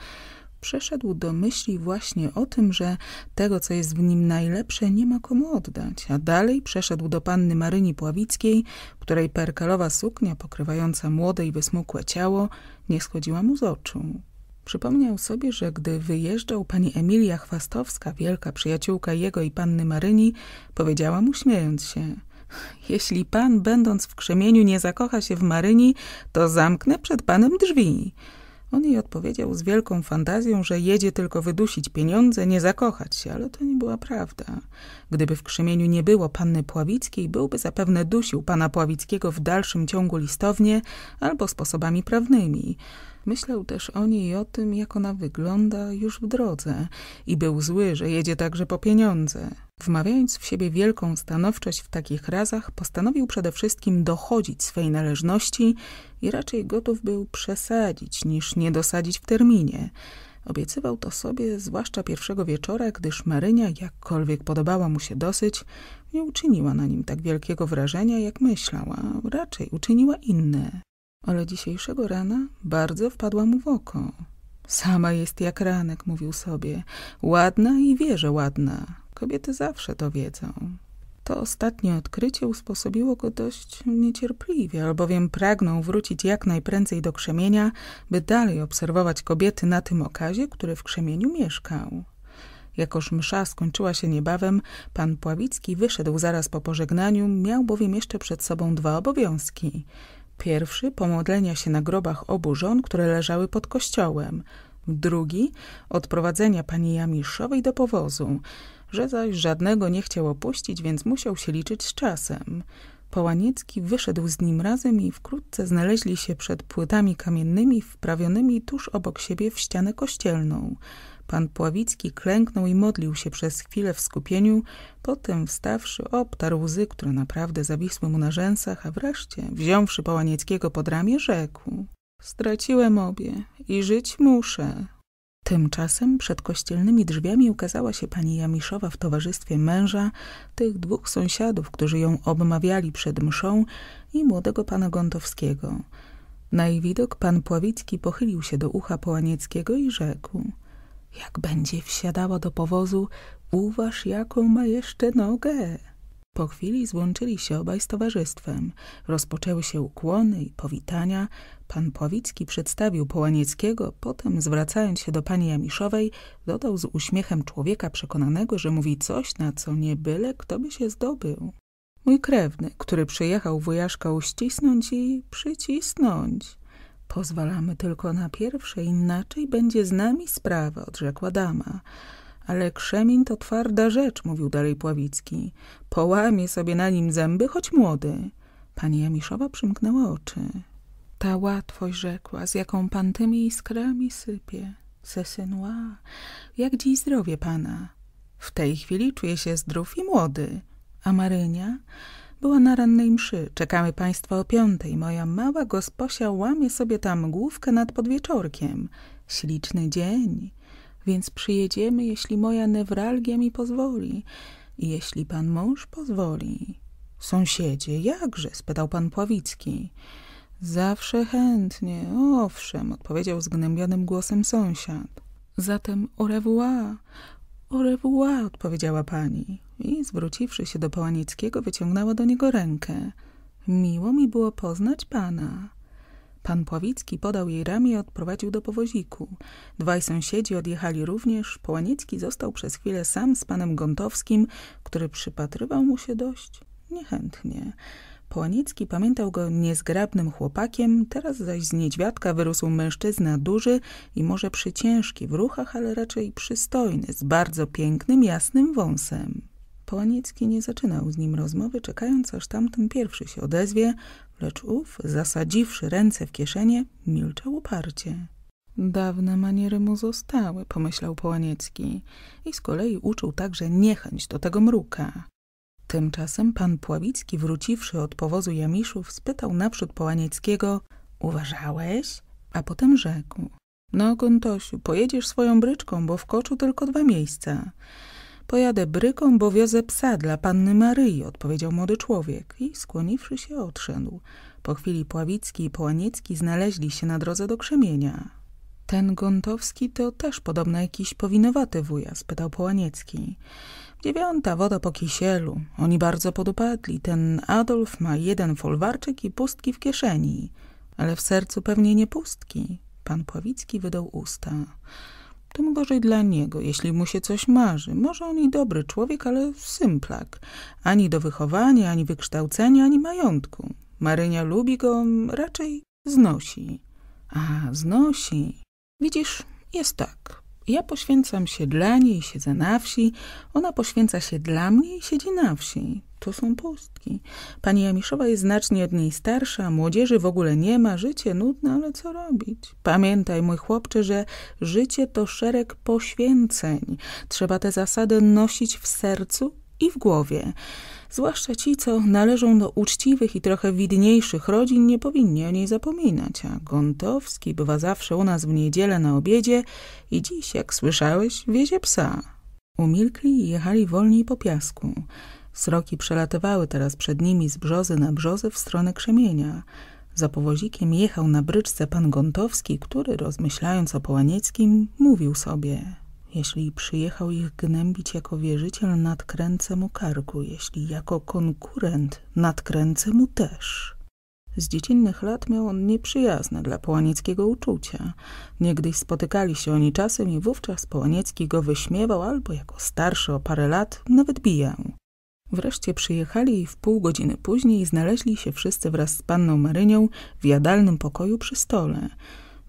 przeszedł do myśli właśnie o tym, że tego, co jest w nim najlepsze, nie ma komu oddać, a dalej przeszedł do panny Maryni Pławickiej, której perkalowa suknia pokrywająca młode i wysmukłe ciało nie schodziła mu z oczu. Przypomniał sobie, że gdy wyjeżdżał pani Emilia Chwastowska, wielka przyjaciółka jego i panny Maryni, powiedziała mu śmiejąc się – jeśli pan, będąc w krzemieniu, nie zakocha się w Maryni, to zamknę przed panem drzwi. On jej odpowiedział z wielką fantazją, że jedzie tylko wydusić pieniądze, nie zakochać się, ale to nie była prawda. Gdyby w Krzemieniu nie było panny Pławickiej, byłby zapewne dusił pana Pławickiego w dalszym ciągu listownie albo sposobami prawnymi. Myślał też o niej i o tym, jak ona wygląda już w drodze i był zły, że jedzie także po pieniądze. Wmawiając w siebie wielką stanowczość w takich razach, postanowił przede wszystkim dochodzić swej należności i raczej gotów był przesadzić niż nie dosadzić w terminie. Obiecywał to sobie, zwłaszcza pierwszego wieczora, gdyż Marynia, jakkolwiek podobała mu się dosyć, nie uczyniła na nim tak wielkiego wrażenia, jak myślała, raczej uczyniła inne ale dzisiejszego rana bardzo wpadła mu w oko. Sama jest jak ranek, mówił sobie. Ładna i wie, że ładna. Kobiety zawsze to wiedzą. To ostatnie odkrycie usposobiło go dość niecierpliwie, albowiem pragnął wrócić jak najprędzej do krzemienia, by dalej obserwować kobiety na tym okazie, który w krzemieniu mieszkał. Jakoż msza skończyła się niebawem, pan Pławicki wyszedł zaraz po pożegnaniu, miał bowiem jeszcze przed sobą dwa obowiązki – Pierwszy pomodlenia się na grobach obu żon, które leżały pod kościołem. Drugi odprowadzenia pani Jamiszowej do powozu, że zaś żadnego nie chciał opuścić, więc musiał się liczyć z czasem. Połaniecki wyszedł z nim razem i wkrótce znaleźli się przed płytami kamiennymi wprawionymi tuż obok siebie w ścianę kościelną. Pan Pławicki klęknął i modlił się przez chwilę w skupieniu, potem wstawszy obtarł łzy, które naprawdę zawisły mu na rzęsach, a wreszcie, wziąwszy Pałanieckiego pod ramię, rzekł – straciłem obie i żyć muszę. Tymczasem przed kościelnymi drzwiami ukazała się pani Jamiszowa w towarzystwie męża, tych dwóch sąsiadów, którzy ją obmawiali przed mszą i młodego pana Gontowskiego. Na jej widok pan Pławicki pochylił się do ucha Połanieckiego i rzekł – jak będzie wsiadała do powozu, uważ jaką ma jeszcze nogę. Po chwili złączyli się obaj z towarzystwem. Rozpoczęły się ukłony i powitania. Pan Pławicki przedstawił Połanieckiego, potem zwracając się do pani Jamiszowej, dodał z uśmiechem człowieka przekonanego, że mówi coś, na co nie byle kto by się zdobył. Mój krewny, który przyjechał wujaszka uścisnąć i przycisnąć. Pozwalamy tylko na pierwsze, inaczej będzie z nami sprawa, odrzekła dama. Ale krzemień to twarda rzecz, mówił dalej Pławicki. Połamie sobie na nim zęby, choć młody. Pani Jamiszowa przymknęła oczy. Ta łatwość rzekła, z jaką pan tymi iskrami sypie. Sesynła, jak dziś zdrowie pana? W tej chwili czuję się zdrów i młody. A Marynia? Była na rannej mszy, czekamy państwa o piątej. Moja mała gosposia łamie sobie tam główkę nad podwieczorkiem. Śliczny dzień, więc przyjedziemy, jeśli moja newralgia mi pozwoli. I jeśli pan mąż pozwoli. Sąsiedzie, jakże? spytał pan Pławicki. Zawsze chętnie, owszem, odpowiedział zgnębionym głosem sąsiad. Zatem au revoir. Au revoir, odpowiedziała pani i zwróciwszy się do Pałanickiego, wyciągnęła do niego rękę. Miło mi było poznać pana. Pan Pławicki podał jej ramię i odprowadził do powoziku. Dwaj sąsiedzi odjechali również. Połanicki został przez chwilę sam z panem Gontowskim, który przypatrywał mu się dość niechętnie. Połanicki pamiętał go niezgrabnym chłopakiem, teraz zaś z niedźwiadka wyrósł mężczyzna duży i może przyciężki w ruchach, ale raczej przystojny, z bardzo pięknym, jasnym wąsem. Połanicki nie zaczynał z nim rozmowy, czekając aż tamten pierwszy się odezwie, lecz ów, zasadziwszy ręce w kieszenie, milczał uparcie. Dawne maniery mu zostały, pomyślał Połaniecki i z kolei uczuł także niechęć do tego mruka. Tymczasem pan Pławicki, wróciwszy od powozu Jamiszów, spytał naprzód Połanieckiego – uważałeś? A potem rzekł – no, Gontosiu, pojedziesz swoją bryczką, bo w koczu tylko dwa miejsca. Pojadę bryką, bo wiozę psa dla panny Maryi, odpowiedział młody człowiek i skłoniwszy się odszedł. Po chwili Pławicki i Połaniecki znaleźli się na drodze do Krzemienia. Ten Gontowski to też podobno jakiś powinowaty wuja, spytał Połaniecki. Dziewiąta woda po kisielu. Oni bardzo podupadli. Ten Adolf ma jeden folwarczyk i pustki w kieszeni. Ale w sercu pewnie nie pustki. Pan Pławicki wydał usta. Tym gorzej dla niego, jeśli mu się coś marzy. Może on i dobry człowiek, ale symplak. Ani do wychowania, ani wykształcenia, ani majątku. Marynia lubi go, raczej znosi. A, znosi. Widzisz, jest tak. Ja poświęcam się dla niej i siedzę na wsi, ona poświęca się dla mnie i siedzi na wsi. To są pustki. Pani Jamiszowa jest znacznie od niej starsza, młodzieży w ogóle nie ma, życie nudne, ale co robić? Pamiętaj, mój chłopcze, że życie to szereg poświęceń. Trzeba te zasady nosić w sercu i w głowie. Zwłaszcza ci, co należą do uczciwych i trochę widniejszych rodzin, nie powinni o niej zapominać, a Gontowski bywa zawsze u nas w niedzielę na obiedzie i dziś, jak słyszałeś, wiezie psa. Umilkli i jechali wolniej po piasku. Sroki przelatywały teraz przed nimi z brzozy na brzozę w stronę krzemienia. Za powozikiem jechał na bryczce pan Gontowski, który, rozmyślając o Połanieckim, mówił sobie – jeśli przyjechał ich gnębić jako wierzyciel, nadkręcę mu karku, jeśli jako konkurent, nadkręcę mu też. Z dziecinnych lat miał on nieprzyjazne dla Połanieckiego uczucia. Niegdyś spotykali się oni czasem i wówczas Połaniecki go wyśmiewał albo jako starszy o parę lat nawet bijał. Wreszcie przyjechali i w pół godziny później znaleźli się wszyscy wraz z panną Marynią w jadalnym pokoju przy stole –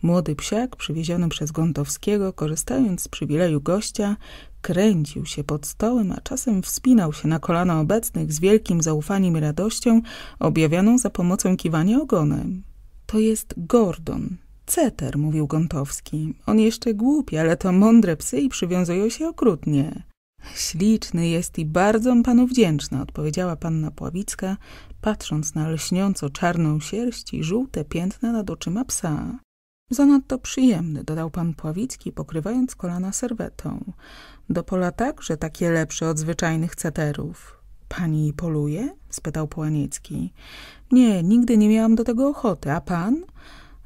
Młody psiak, przywieziony przez Gontowskiego, korzystając z przywileju gościa, kręcił się pod stołem, a czasem wspinał się na kolana obecnych z wielkim zaufaniem i radością, objawianą za pomocą kiwania ogonem. To jest Gordon. Ceter, mówił Gontowski. On jeszcze głupi, ale to mądre psy i przywiązują się okrutnie. Śliczny jest i bardzo panu wdzięczna, odpowiedziała panna Pławicka, patrząc na lśniąco czarną sierść i żółte piętna nad oczyma psa. Zanadto przyjemny, dodał pan Pławicki, pokrywając kolana serwetą. Do pola także takie lepsze od zwyczajnych ceterów. Pani poluje? spytał Połaniecki. Nie, nigdy nie miałam do tego ochoty, a pan?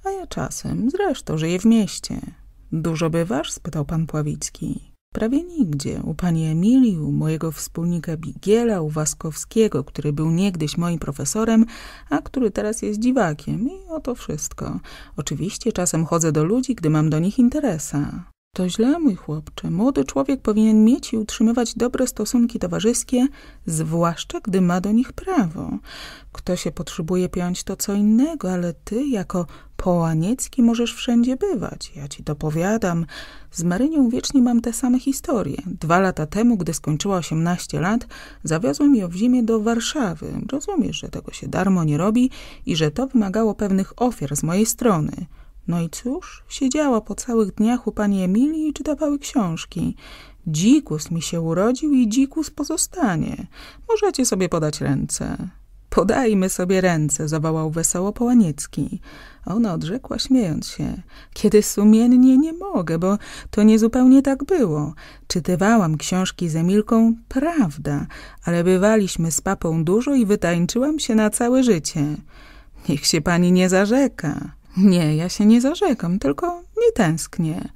A ja czasem, zresztą, żyję w mieście. Dużo bywasz? spytał pan Pławicki. Prawie nigdzie. U pani Emilii, u mojego wspólnika Bigiela, u Waskowskiego, który był niegdyś moim profesorem, a który teraz jest dziwakiem i oto wszystko. Oczywiście czasem chodzę do ludzi, gdy mam do nich interesa. To źle, mój chłopcze. Młody człowiek powinien mieć i utrzymywać dobre stosunki towarzyskie, zwłaszcza gdy ma do nich prawo. Kto się potrzebuje piąć, to co innego, ale ty, jako połaniecki, możesz wszędzie bywać. Ja ci dopowiadam. Z Marynią wiecznie mam te same historie. Dwa lata temu, gdy skończyła osiemnaście lat, zawiozłem ją w zimie do Warszawy. Rozumiesz, że tego się darmo nie robi i że to wymagało pewnych ofiar z mojej strony. No i cóż, siedziała po całych dniach u pani Emilii i czytawały książki. Dzikus mi się urodził i dzikus pozostanie. Możecie sobie podać ręce. Podajmy sobie ręce, zawołał wesoło Połaniecki. Ona odrzekła, śmiejąc się. Kiedy sumiennie nie mogę, bo to niezupełnie tak było. Czytywałam książki z Emilką, prawda, ale bywaliśmy z papą dużo i wytańczyłam się na całe życie. Niech się pani nie zarzeka. Nie, ja się nie zarzekam, tylko nie tęsknię.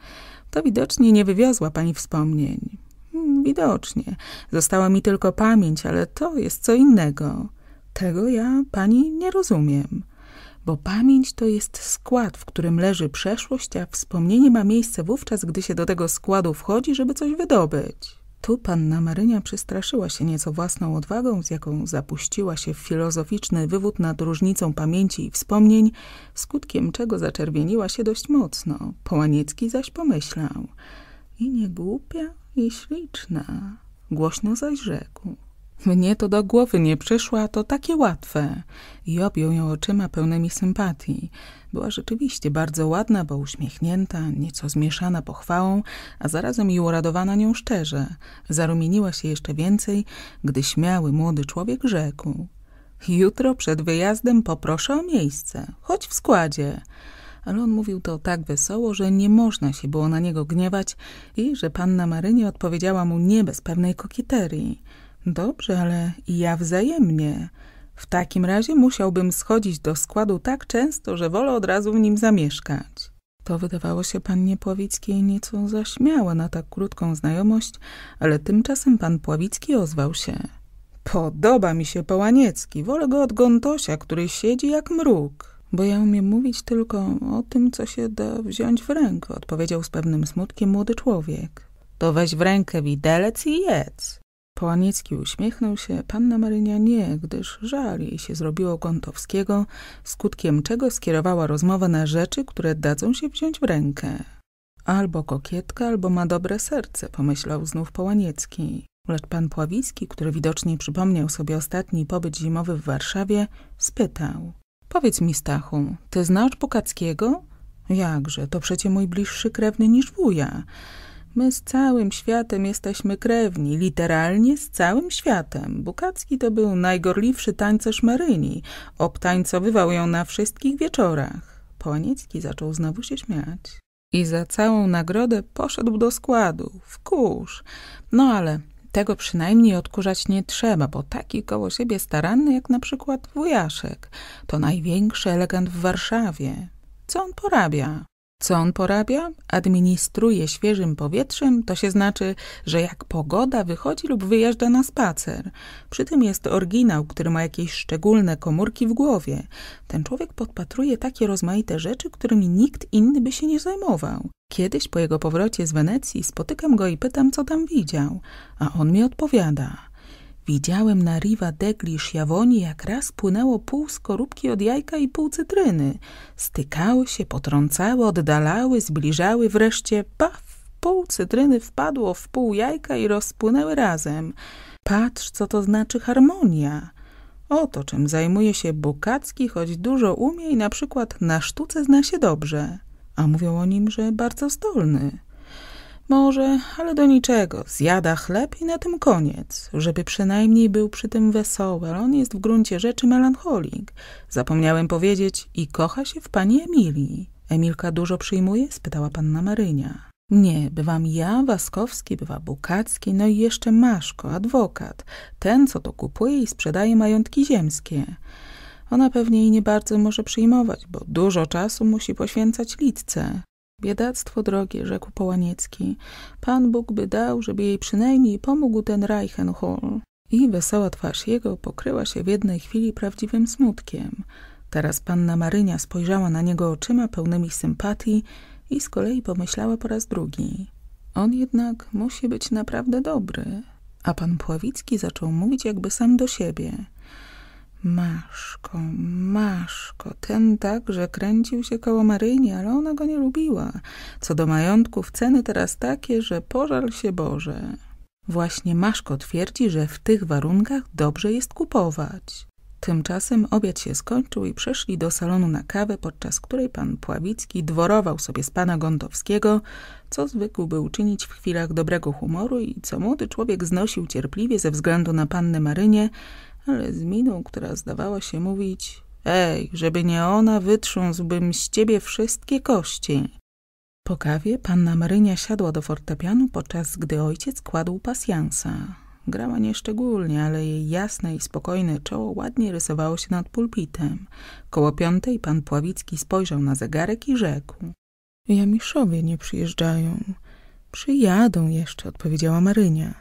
To widocznie nie wywiozła pani wspomnień. Mm, widocznie. Została mi tylko pamięć, ale to jest co innego. Tego ja pani nie rozumiem. Bo pamięć to jest skład, w którym leży przeszłość, a wspomnienie ma miejsce wówczas, gdy się do tego składu wchodzi, żeby coś wydobyć. Tu panna Marynia przestraszyła się nieco własną odwagą, z jaką zapuściła się w filozoficzny wywód nad różnicą pamięci i wspomnień, skutkiem czego zaczerwieniła się dość mocno. Połaniecki zaś pomyślał. I nie głupia, i śliczna. Głośno zaś rzekł. Mnie to do głowy nie przyszło, a to takie łatwe. I objął ją oczyma pełnymi sympatii. Była rzeczywiście bardzo ładna, bo uśmiechnięta, nieco zmieszana pochwałą, a zarazem i uradowana nią szczerze. Zarumieniła się jeszcze więcej, gdy śmiały młody człowiek rzekł. Jutro przed wyjazdem poproszę o miejsce. Chodź w składzie ale on mówił to tak wesoło, że nie można się było na niego gniewać i że panna Marynie odpowiedziała mu nie bez pewnej kokieterii. Dobrze, ale ja wzajemnie. W takim razie musiałbym schodzić do składu tak często, że wolę od razu w nim zamieszkać. To wydawało się pannie Pławickiej nieco zaśmiałe na tak krótką znajomość, ale tymczasem pan Pławicki ozwał się. Podoba mi się Połaniecki, wolę go od Gontosia, który siedzi jak mruk. Bo ja umiem mówić tylko o tym, co się da wziąć w rękę, odpowiedział z pewnym smutkiem młody człowiek. To weź w rękę widelec i jedz. Połaniecki uśmiechnął się, panna Marynia nie, gdyż żal jej się zrobiło Kątowskiego, skutkiem czego skierowała rozmowę na rzeczy, które dadzą się wziąć w rękę. Albo kokietka, albo ma dobre serce, pomyślał znów Połaniecki. Lecz pan Pławiski, który widocznie przypomniał sobie ostatni pobyt zimowy w Warszawie, spytał. Powiedz mi, Stachu, ty znasz Bukackiego? Jakże, to przecie mój bliższy krewny niż wuja. My z całym światem jesteśmy krewni, literalnie z całym światem. Bukacki to był najgorliwszy tańcerz Maryni. Obtańcowywał ją na wszystkich wieczorach. Połaniecki zaczął znowu się śmiać. I za całą nagrodę poszedł do składu. Wkurz. No ale tego przynajmniej odkurzać nie trzeba, bo taki koło siebie staranny jak na przykład wujaszek. To największy elegant w Warszawie. Co on porabia? Co on porabia? Administruje świeżym powietrzem, to się znaczy, że jak pogoda wychodzi lub wyjeżdża na spacer. Przy tym jest oryginał, który ma jakieś szczególne komórki w głowie. Ten człowiek podpatruje takie rozmaite rzeczy, którymi nikt inny by się nie zajmował. Kiedyś po jego powrocie z Wenecji spotykam go i pytam, co tam widział, a on mi odpowiada – Widziałem na Riva degli Jawoni, jak raz płynęło pół skorupki od jajka i pół cytryny. Stykały się, potrącały, oddalały, zbliżały, wreszcie paf! Pół cytryny wpadło w pół jajka i rozpłynęły razem. Patrz, co to znaczy harmonia. Oto czym zajmuje się Bukacki, choć dużo umie i na przykład na sztuce zna się dobrze. A mówią o nim, że bardzo zdolny. Może, ale do niczego. Zjada chleb i na tym koniec. Żeby przynajmniej był przy tym wesoły. On jest w gruncie rzeczy melancholik. Zapomniałem powiedzieć i kocha się w pani Emilii. Emilka dużo przyjmuje? spytała panna Marynia. Nie, bywam ja, Waskowski, bywa Bukacki, no i jeszcze Maszko, adwokat. Ten, co to kupuje i sprzedaje majątki ziemskie. Ona pewnie i nie bardzo może przyjmować, bo dużo czasu musi poświęcać litce. Biedactwo drogie, rzekł Połaniecki. Pan Bóg by dał, żeby jej przynajmniej pomógł ten Reichenhall. I wesoła twarz jego pokryła się w jednej chwili prawdziwym smutkiem. Teraz panna Marynia spojrzała na niego oczyma pełnymi sympatii i z kolei pomyślała po raz drugi. On jednak musi być naprawdę dobry. A pan Pławicki zaczął mówić jakby sam do siebie – Maszko, Maszko, ten także kręcił się koło Maryni, ale ona go nie lubiła. Co do majątków, ceny teraz takie, że pożal się Boże. Właśnie Maszko twierdzi, że w tych warunkach dobrze jest kupować. Tymczasem obiad się skończył i przeszli do salonu na kawę, podczas której pan Pławicki dworował sobie z pana Gondowskiego, co zwykł był czynić w chwilach dobrego humoru i co młody człowiek znosił cierpliwie ze względu na pannę Marynię, ale z miną, która zdawała się mówić Ej, żeby nie ona, wytrząsłbym z ciebie wszystkie kości. Po kawie panna Marynia siadła do fortepianu, podczas gdy ojciec kładł pasjansa. Grała nieszczególnie, ale jej jasne i spokojne czoło ładnie rysowało się nad pulpitem. Koło piątej pan Pławicki spojrzał na zegarek i rzekł. Jamiszowie nie przyjeżdżają. Przyjadą jeszcze, odpowiedziała Marynia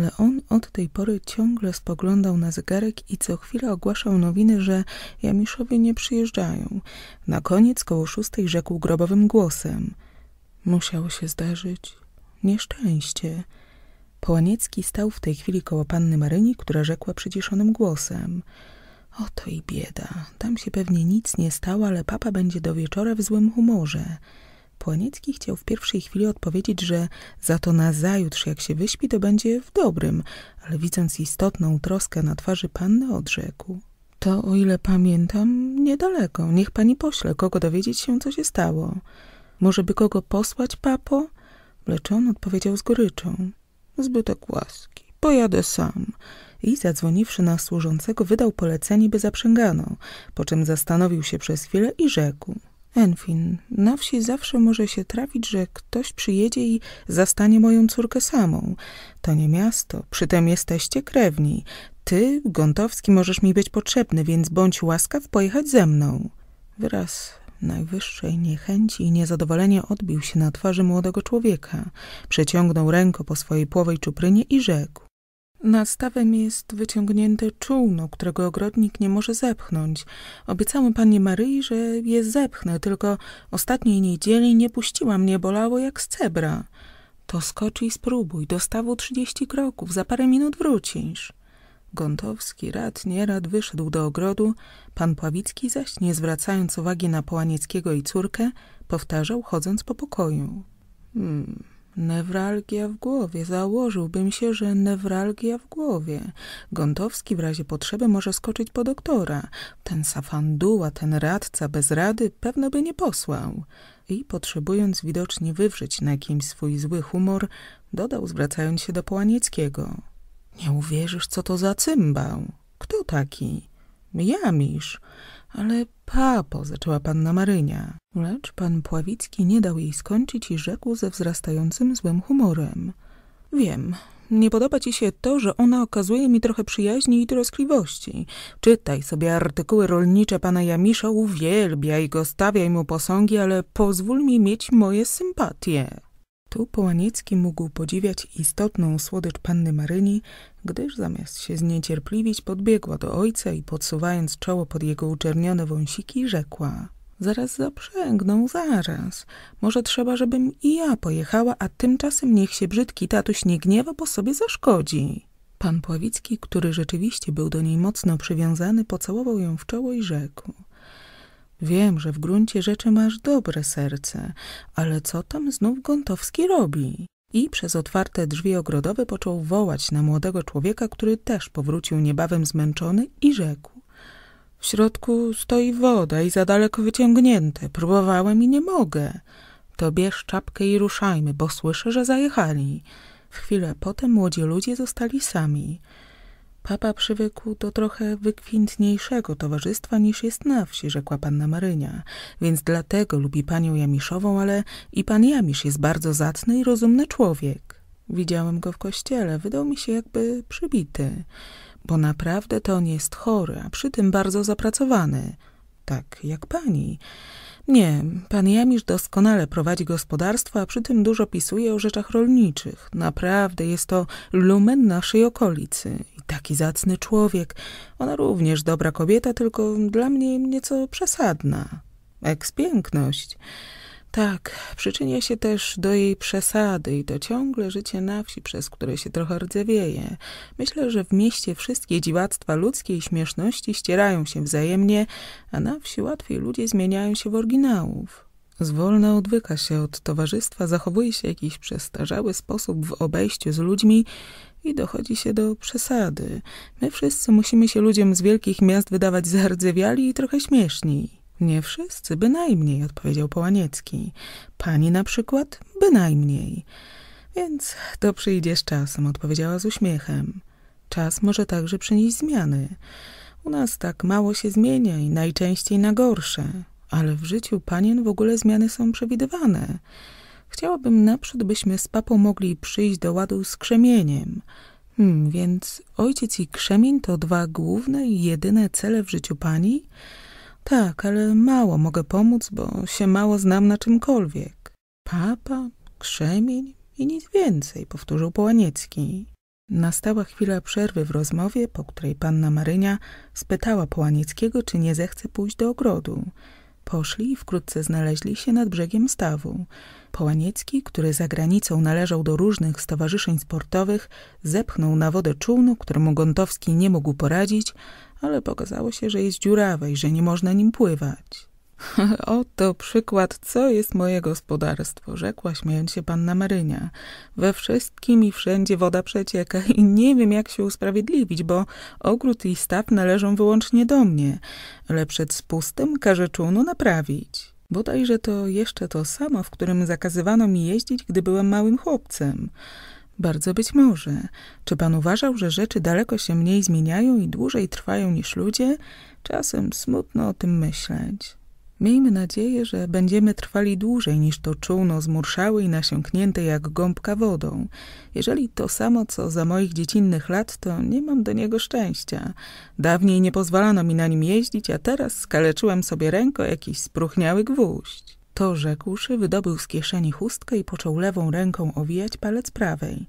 ale on od tej pory ciągle spoglądał na zegarek i co chwilę ogłaszał nowiny, że Jamiszowie nie przyjeżdżają. Na koniec koło szóstej rzekł grobowym głosem. Musiało się zdarzyć nieszczęście. Połaniecki stał w tej chwili koło panny Maryni, która rzekła przyciszonym głosem. Oto i bieda. Tam się pewnie nic nie stało, ale papa będzie do wieczora w złym humorze. Płanicki chciał w pierwszej chwili odpowiedzieć, że za to nazajutrz, jak się wyśpi, to będzie w dobrym, ale widząc istotną troskę na twarzy panny, odrzekł. To, o ile pamiętam, niedaleko. Niech pani pośle, kogo dowiedzieć się, co się stało. Może by kogo posłać, papo? Lecz on odpowiedział z goryczą. Zbytek łaski. Pojadę sam. I zadzwoniwszy na służącego, wydał polecenie, by zaprzęgano, po czym zastanowił się przez chwilę i rzekł. Enfin, na wsi zawsze może się trafić, że ktoś przyjedzie i zastanie moją córkę samą. To nie miasto, przytem jesteście krewni. Ty, Gątowski, możesz mi być potrzebny, więc bądź łaskaw pojechać ze mną. Wyraz najwyższej niechęci i niezadowolenia odbił się na twarzy młodego człowieka. Przeciągnął rękę po swojej płowej czuprynie i rzekł. Na stawem jest wyciągnięte czółno, którego ogrodnik nie może zepchnąć. Obiecałem pani Maryi, że je zepchnę, tylko ostatniej niedzieli nie puściła mnie, bolało jak z cebra. To skoczy i spróbuj, do stawu trzydzieści kroków, za parę minut wrócisz. Gątowski rad nierad wyszedł do ogrodu, pan Pławicki zaś, nie zwracając uwagi na Połanieckiego i córkę, powtarzał, chodząc po pokoju. Hmm, Newralgia w głowie. Założyłbym się, że newralgia w głowie. Gontowski w razie potrzeby może skoczyć po doktora. Ten safanduła, ten radca bez rady pewno by nie posłał. I potrzebując widocznie wywrzeć na kimś swój zły humor, dodał zwracając się do Połanieckiego. Nie uwierzysz, co to za cymbał. Kto taki? Jamisz. Ale papo, zaczęła panna Marynia. Lecz pan Pławicki nie dał jej skończyć i rzekł ze wzrastającym złym humorem. Wiem, nie podoba ci się to, że ona okazuje mi trochę przyjaźni i troskliwości. Czytaj sobie artykuły rolnicze pana Jamisza, uwielbiaj go, stawiaj mu posągi, ale pozwól mi mieć moje sympatie. Tu Połaniecki mógł podziwiać istotną słodycz panny Maryni, gdyż zamiast się zniecierpliwić podbiegła do ojca i podsuwając czoło pod jego uczernione wąsiki rzekła – Zaraz zaprzęgną, zaraz. Może trzeba, żebym i ja pojechała, a tymczasem niech się brzydki tatuś nie gniewa, bo sobie zaszkodzi. Pan Pławicki, który rzeczywiście był do niej mocno przywiązany, pocałował ją w czoło i rzekł. Wiem, że w gruncie rzeczy masz dobre serce, ale co tam znów Gontowski robi? I przez otwarte drzwi ogrodowe począł wołać na młodego człowieka, który też powrócił niebawem zmęczony i rzekł. W środku stoi woda i za daleko wyciągnięte. Próbowałem i nie mogę. To bierz czapkę i ruszajmy, bo słyszę, że zajechali. W chwilę potem młodzi ludzie zostali sami. Papa przywykł do trochę wykwintniejszego towarzystwa niż jest na wsi, rzekła panna Marynia, więc dlatego lubi panią Jamiszową, ale i pan Jamisz jest bardzo zacny i rozumny człowiek. Widziałem go w kościele, wydał mi się jakby przybity bo naprawdę to on jest chory, a przy tym bardzo zapracowany, tak jak pani. Nie, pan Jamisz doskonale prowadzi gospodarstwo, a przy tym dużo pisuje o rzeczach rolniczych. Naprawdę jest to lumen naszej okolicy i taki zacny człowiek. Ona również dobra kobieta, tylko dla mnie nieco przesadna. Ekspiękność. piękność. Tak, przyczynia się też do jej przesady i to ciągle życie na wsi, przez które się trochę rdzewieje. Myślę, że w mieście wszystkie dziwactwa ludzkiej śmieszności ścierają się wzajemnie, a na wsi łatwiej ludzie zmieniają się w oryginałów. Zwolna odwyka się od towarzystwa, zachowuje się jakiś przestarzały sposób w obejściu z ludźmi i dochodzi się do przesady. My wszyscy musimy się ludziom z wielkich miast wydawać zardzewiali i trochę śmieszni. Nie wszyscy, bynajmniej, odpowiedział Połaniecki. Pani na przykład, bynajmniej. Więc to przyjdzie z czasem, odpowiedziała z uśmiechem. Czas może także przynieść zmiany. U nas tak mało się zmienia i najczęściej na gorsze, ale w życiu panien w ogóle zmiany są przewidywane. Chciałabym naprzód, byśmy z papą mogli przyjść do ładu z krzemieniem. Hmm, więc ojciec i krzemień to dwa główne i jedyne cele w życiu pani? Tak, ale mało mogę pomóc, bo się mało znam na czymkolwiek. Papa, krzemień i nic więcej, powtórzył Połaniecki. Nastała chwila przerwy w rozmowie, po której panna Marynia spytała Połanieckiego, czy nie zechce pójść do ogrodu. Poszli i wkrótce znaleźli się nad brzegiem stawu. Połaniecki, który za granicą należał do różnych stowarzyszeń sportowych, zepchnął na wodę czółno, któremu Gontowski nie mógł poradzić, ale pokazało się, że jest dziurawe i że nie można nim pływać. Oto przykład, co jest moje gospodarstwo, rzekła śmiejąc się panna Marynia. We wszystkim i wszędzie woda przecieka i nie wiem, jak się usprawiedliwić, bo ogród i staw należą wyłącznie do mnie, ale przed spustem każę czółno naprawić. Bodajże to jeszcze to samo, w którym zakazywano mi jeździć, gdy byłem małym chłopcem. Bardzo być może. Czy pan uważał, że rzeczy daleko się mniej zmieniają i dłużej trwają niż ludzie? Czasem smutno o tym myśleć. Miejmy nadzieję, że będziemy trwali dłużej niż to czółno zmurszałe i nasiąknięte jak gąbka wodą. Jeżeli to samo, co za moich dziecinnych lat, to nie mam do niego szczęścia. Dawniej nie pozwalano mi na nim jeździć, a teraz skaleczyłem sobie ręko jakiś spruchniały gwóźdź. To rzekłszy, wydobył z kieszeni chustkę i począł lewą ręką owijać palec prawej.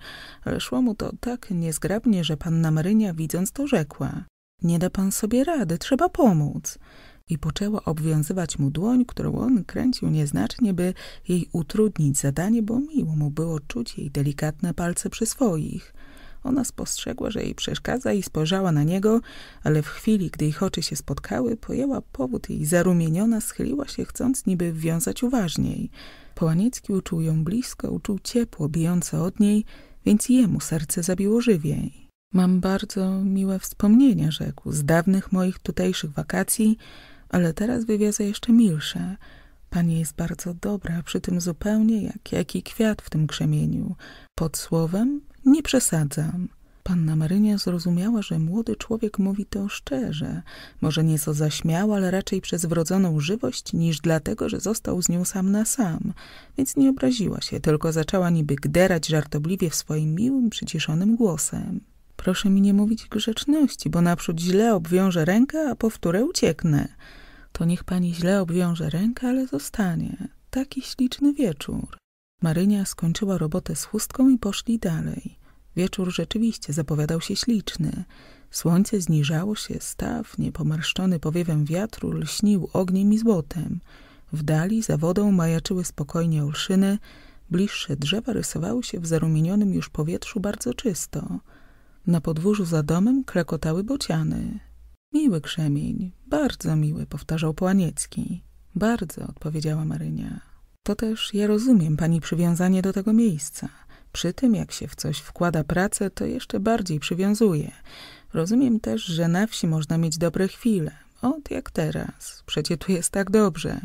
Szło mu to tak niezgrabnie, że panna Marynia, widząc to, rzekła – nie da pan sobie rady, trzeba pomóc. I poczęła obwiązywać mu dłoń, którą on kręcił nieznacznie, by jej utrudnić zadanie, bo miło mu było czuć jej delikatne palce przy swoich – ona spostrzegła, że jej przeszkadza i spojrzała na niego, ale w chwili, gdy ich oczy się spotkały, pojęła powód i zarumieniona schyliła się, chcąc niby wiązać uważniej. Połaniecki uczuł ją blisko, uczuł ciepło bijące od niej, więc jemu serce zabiło żywiej. Mam bardzo miłe wspomnienia, rzekł, z dawnych moich tutejszych wakacji, ale teraz wywiozę jeszcze milsze. Pani jest bardzo dobra, przy tym zupełnie jak jaki kwiat w tym krzemieniu. Pod słowem nie przesadzam. Panna Marynia zrozumiała, że młody człowiek mówi to szczerze, może nieco zaśmiał, ale raczej przez wrodzoną żywość niż dlatego, że został z nią sam na sam, więc nie obraziła się, tylko zaczęła niby gderać żartobliwie w swoim miłym, przyciszonym głosem. Proszę mi nie mówić grzeczności, bo naprzód źle obwiążę rękę, a powtórę ucieknę. To niech pani źle obwiąże rękę, ale zostanie. Taki śliczny wieczór. Marynia skończyła robotę z chustką i poszli dalej. Wieczór rzeczywiście zapowiadał się śliczny. Słońce zniżało się, staw, niepomarszczony powiewem wiatru, lśnił ogniem i złotem. W dali za wodą majaczyły spokojnie olszyny, bliższe drzewa rysowały się w zarumienionym już powietrzu bardzo czysto. Na podwórzu za domem klekotały bociany. Miły krzemień, bardzo miły, powtarzał Połaniecki. Bardzo, odpowiedziała Marynia. To też ja rozumiem pani przywiązanie do tego miejsca. Przy tym, jak się w coś wkłada pracę, to jeszcze bardziej przywiązuje. Rozumiem też, że na wsi można mieć dobre chwile. Ot, jak teraz. Przecie tu jest tak dobrze.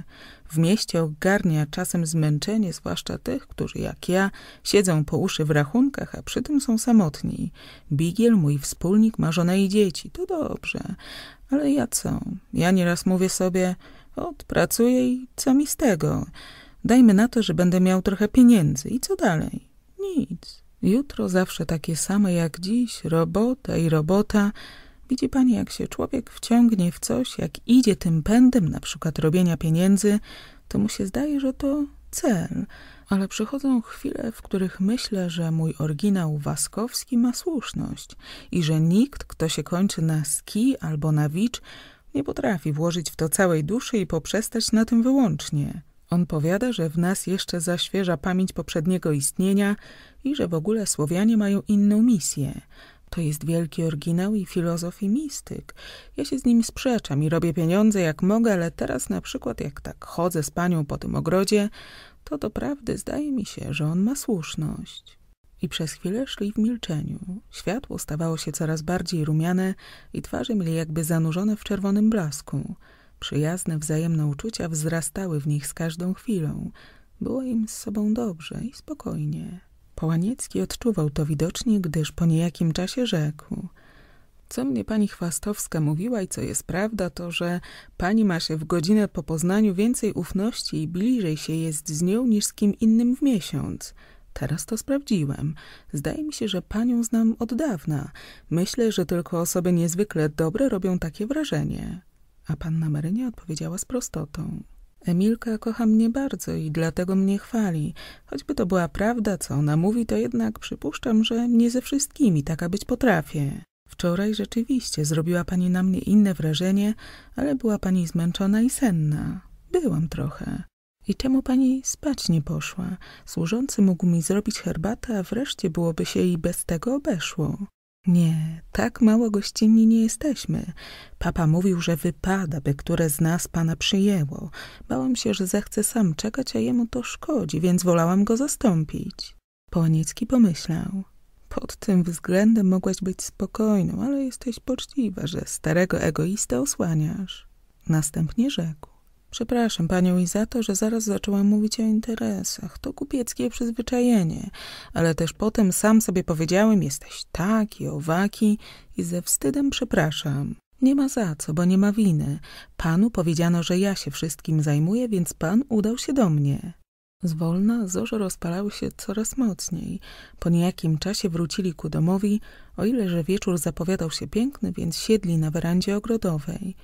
W mieście ogarnia czasem zmęczenie, zwłaszcza tych, którzy jak ja siedzą po uszy w rachunkach, a przy tym są samotni. Bigiel, mój wspólnik, ma żonę i dzieci. To dobrze. Ale ja co? Ja nieraz mówię sobie, ot, pracuję i co mi z tego? Dajmy na to, że będę miał trochę pieniędzy. I co dalej? Nic. Jutro zawsze takie same jak dziś, robota i robota. Widzi pani, jak się człowiek wciągnie w coś, jak idzie tym pędem, na przykład robienia pieniędzy, to mu się zdaje, że to cel. Ale przychodzą chwile, w których myślę, że mój oryginał Waskowski ma słuszność i że nikt, kto się kończy na ski albo na wicz, nie potrafi włożyć w to całej duszy i poprzestać na tym wyłącznie. On powiada, że w nas jeszcze zaświeża pamięć poprzedniego istnienia i że w ogóle Słowianie mają inną misję. To jest wielki oryginał i filozof i mistyk. Ja się z nim sprzeczam i robię pieniądze jak mogę, ale teraz na przykład jak tak chodzę z panią po tym ogrodzie, to doprawdy zdaje mi się, że on ma słuszność. I przez chwilę szli w milczeniu. Światło stawało się coraz bardziej rumiane i twarze mieli jakby zanurzone w czerwonym blasku. Przyjazne wzajemne uczucia wzrastały w nich z każdą chwilą. Było im z sobą dobrze i spokojnie. Połaniecki odczuwał to widocznie, gdyż po niejakim czasie rzekł. Co mnie pani Chwastowska mówiła i co jest prawda, to że pani ma się w godzinę po poznaniu więcej ufności i bliżej się jest z nią niż z kim innym w miesiąc. Teraz to sprawdziłem. Zdaje mi się, że panią znam od dawna. Myślę, że tylko osoby niezwykle dobre robią takie wrażenie a panna Marynia odpowiedziała z prostotą. Emilka kocha mnie bardzo i dlatego mnie chwali. Choćby to była prawda, co ona mówi, to jednak przypuszczam, że nie ze wszystkimi taka być potrafię. Wczoraj rzeczywiście zrobiła pani na mnie inne wrażenie, ale była pani zmęczona i senna. Byłam trochę. I czemu pani spać nie poszła? Służący mógł mi zrobić herbatę, a wreszcie byłoby się i bez tego obeszło. Nie, tak mało gościnni nie jesteśmy. Papa mówił, że wypada, by które z nas pana przyjęło. Bałam się, że zechce sam czekać, a jemu to szkodzi, więc wolałam go zastąpić. Połaniecki pomyślał. Pod tym względem mogłaś być spokojną, ale jesteś poczciwa, że starego egoistę osłaniasz. Następnie rzekł. Przepraszam panią i za to, że zaraz zaczęłam mówić o interesach. To kupieckie przyzwyczajenie, ale też potem sam sobie powiedziałem, jesteś taki, owaki i ze wstydem przepraszam. Nie ma za co, bo nie ma winy. Panu powiedziano, że ja się wszystkim zajmuję, więc pan udał się do mnie. Zwolna zorze rozpalały się coraz mocniej. Po niejakim czasie wrócili ku domowi, o ile że wieczór zapowiadał się piękny, więc siedli na werandzie ogrodowej.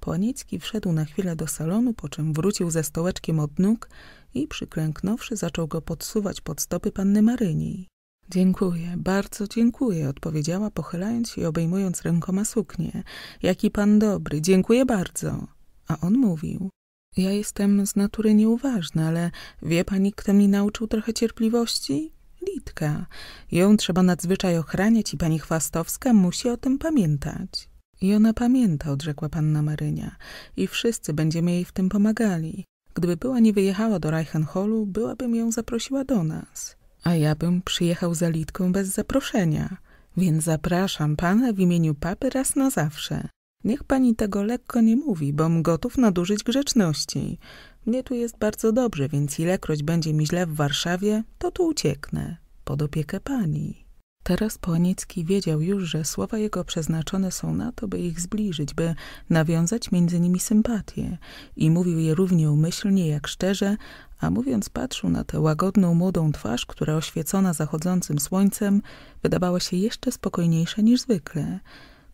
Ponicki wszedł na chwilę do salonu, po czym wrócił ze stołeczkiem od nóg i przyklęknąwszy zaczął go podsuwać pod stopy panny Maryni. Dziękuję, bardzo dziękuję, odpowiedziała, pochylając się i obejmując rękoma suknię. Jaki pan dobry, dziękuję bardzo. A on mówił. Ja jestem z natury nieuważna, ale wie pani, kto mi nauczył trochę cierpliwości? Litka. Ją trzeba nadzwyczaj ochraniać i pani Chwastowska musi o tym pamiętać. I ona pamięta, odrzekła panna Marynia, i wszyscy będziemy jej w tym pomagali. Gdyby była nie wyjechała do Reichenhallu, byłabym ją zaprosiła do nas. A ja bym przyjechał za Litką bez zaproszenia. Więc zapraszam pana w imieniu papy raz na zawsze. Niech pani tego lekko nie mówi, bom gotów nadużyć grzeczności. Mnie tu jest bardzo dobrze, więc ilekroć będzie mi źle w Warszawie, to tu ucieknę. Pod opiekę pani. Teraz Połanicki wiedział już, że słowa jego przeznaczone są na to, by ich zbliżyć, by nawiązać między nimi sympatię i mówił je równie umyślnie jak szczerze, a mówiąc patrzył na tę łagodną młodą twarz, która oświecona zachodzącym słońcem wydawała się jeszcze spokojniejsza niż zwykle.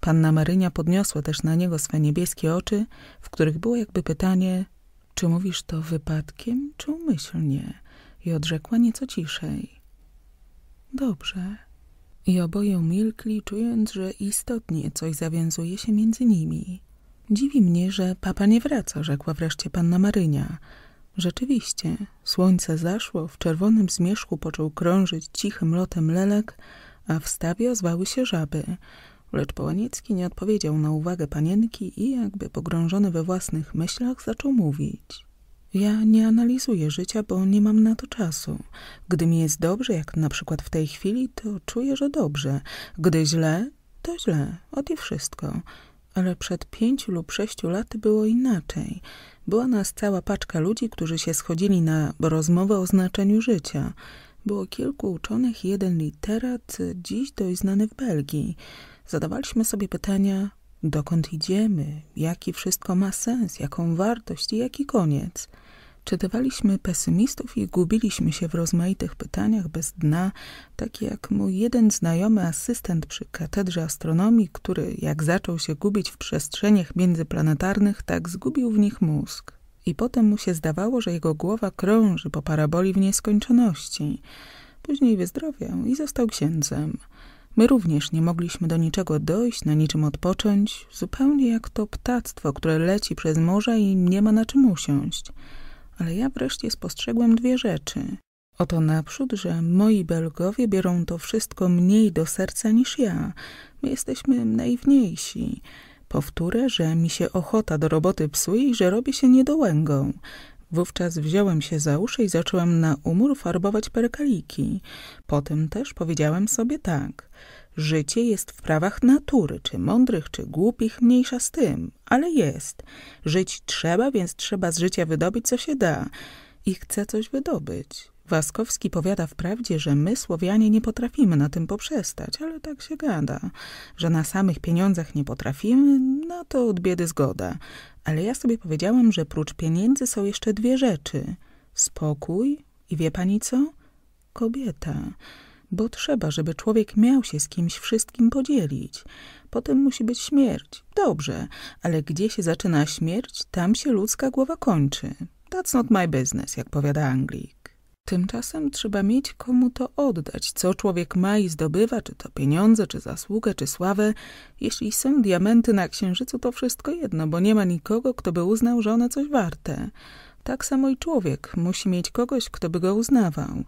Panna Marynia podniosła też na niego swe niebieskie oczy, w których było jakby pytanie, czy mówisz to wypadkiem, czy umyślnie? I odrzekła nieco ciszej. Dobrze. I oboje umilkli, czując, że istotnie coś zawiązuje się między nimi. Dziwi mnie, że papa nie wraca, rzekła wreszcie panna Marynia. Rzeczywiście, słońce zaszło, w czerwonym zmierzchu począł krążyć cichym lotem lelek, a w stawie ozwały się żaby. Lecz Połaniecki nie odpowiedział na uwagę panienki i jakby pogrążony we własnych myślach zaczął mówić. Ja nie analizuję życia, bo nie mam na to czasu. Gdy mi jest dobrze, jak na przykład w tej chwili, to czuję, że dobrze. Gdy źle, to źle, od i wszystko. Ale przed pięciu lub sześciu laty było inaczej. Była nas cała paczka ludzi, którzy się schodzili na rozmowę o znaczeniu życia. Było kilku uczonych, jeden literat, dziś dość znany w Belgii. Zadawaliśmy sobie pytania, dokąd idziemy, jaki wszystko ma sens, jaką wartość i jaki koniec. Czytywaliśmy pesymistów i gubiliśmy się w rozmaitych pytaniach bez dna, tak jak mój jeden znajomy asystent przy katedrze astronomii, który jak zaczął się gubić w przestrzeniach międzyplanetarnych, tak zgubił w nich mózg. I potem mu się zdawało, że jego głowa krąży po paraboli w nieskończoności. Później wyzdrowiał i został księdzem. My również nie mogliśmy do niczego dojść, na niczym odpocząć, zupełnie jak to ptactwo, które leci przez morze i nie ma na czym usiąść. Ale ja wreszcie spostrzegłem dwie rzeczy. Oto naprzód, że moi Belgowie biorą to wszystko mniej do serca niż ja. My jesteśmy naiwniejsi. Powtórę, że mi się ochota do roboty psuje i że robię się niedołęgą. Wówczas wziąłem się za uszy i zacząłem na umór farbować perkaliki. Potem też powiedziałem sobie tak. Życie jest w prawach natury, czy mądrych, czy głupich, mniejsza z tym, ale jest. Żyć trzeba, więc trzeba z życia wydobyć, co się da. I chcę coś wydobyć. Waskowski powiada wprawdzie, że my, Słowianie, nie potrafimy na tym poprzestać, ale tak się gada, że na samych pieniądzach nie potrafimy, no to od biedy zgoda, ale ja sobie powiedziałam, że prócz pieniędzy są jeszcze dwie rzeczy. Spokój i wie pani co? Kobieta. Bo trzeba, żeby człowiek miał się z kimś wszystkim podzielić. Potem musi być śmierć. Dobrze, ale gdzie się zaczyna śmierć, tam się ludzka głowa kończy. That's not my business, jak powiada Anglik. Tymczasem trzeba mieć komu to oddać, co człowiek ma i zdobywa, czy to pieniądze, czy zasługę, czy sławę. Jeśli są diamenty na księżycu, to wszystko jedno, bo nie ma nikogo, kto by uznał, że one coś warte. Tak samo i człowiek musi mieć kogoś, kto by go uznawał.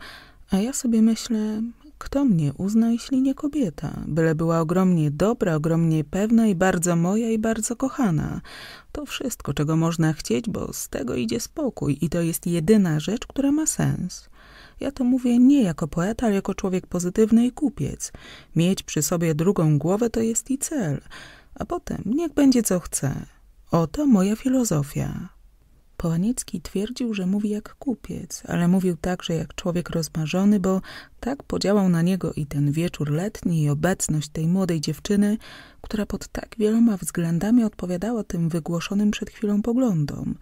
A ja sobie myślę, kto mnie uzna, jeśli nie kobieta? Byle była ogromnie dobra, ogromnie pewna i bardzo moja i bardzo kochana. To wszystko, czego można chcieć, bo z tego idzie spokój i to jest jedyna rzecz, która ma sens. Ja to mówię nie jako poeta, ale jako człowiek pozytywny i kupiec. Mieć przy sobie drugą głowę to jest i cel. A potem niech będzie co chce. Oto moja filozofia. Połanicki twierdził, że mówi jak kupiec, ale mówił także jak człowiek rozmarzony, bo tak podziałał na niego i ten wieczór letni i obecność tej młodej dziewczyny, która pod tak wieloma względami odpowiadała tym wygłoszonym przed chwilą poglądom.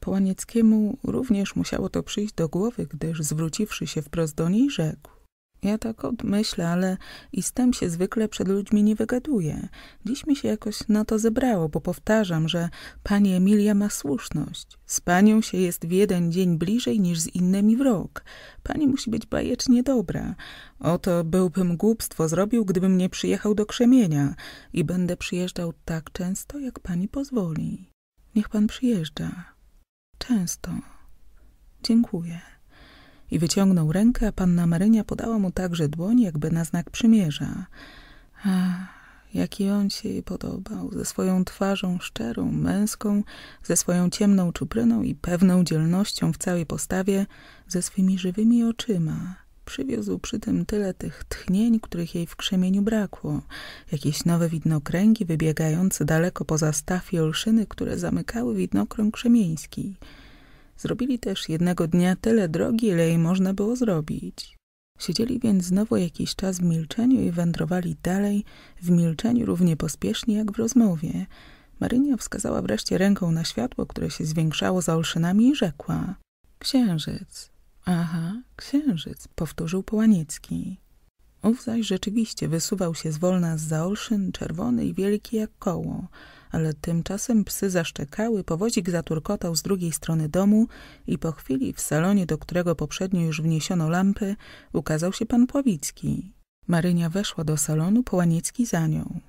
Połanieckiemu również musiało to przyjść do głowy, gdyż zwróciwszy się wprost do niej, rzekł ja tak odmyślę, ale i z tym się zwykle przed ludźmi nie wygaduję. Dziś mi się jakoś na to zebrało, bo powtarzam, że pani Emilia ma słuszność. Z panią się jest w jeden dzień bliżej niż z innymi w rok. Pani musi być bajecznie dobra. Oto byłbym głupstwo zrobił, gdybym nie przyjechał do krzemienia i będę przyjeżdżał tak często, jak pani pozwoli. Niech pan przyjeżdża. Często. Dziękuję i wyciągnął rękę, a panna Marynia podała mu także dłoń, jakby na znak przymierza. Ach, jaki on się jej podobał, ze swoją twarzą szczerą, męską, ze swoją ciemną czupryną i pewną dzielnością w całej postawie, ze swymi żywymi oczyma. Przywiózł przy tym tyle tych tchnień, których jej w krzemieniu brakło. Jakieś nowe widnokręgi wybiegające daleko poza staw i olszyny, które zamykały widnokrąg krzemieński. Zrobili też jednego dnia tyle drogi, ile jej można było zrobić. Siedzieli więc znowu jakiś czas w milczeniu i wędrowali dalej, w milczeniu równie pospiesznie jak w rozmowie. Marynia wskazała wreszcie ręką na światło, które się zwiększało za olszynami i rzekła – Księżyc. Aha, księżyc, powtórzył Połaniecki. Ów zaś rzeczywiście wysuwał się zwolna z za olszyn, czerwony i wielki jak koło – ale tymczasem psy zaszczekały, powozik zaturkotał z drugiej strony domu i po chwili w salonie, do którego poprzednio już wniesiono lampy, ukazał się pan Pławicki. Marynia weszła do salonu, Połaniecki za nią.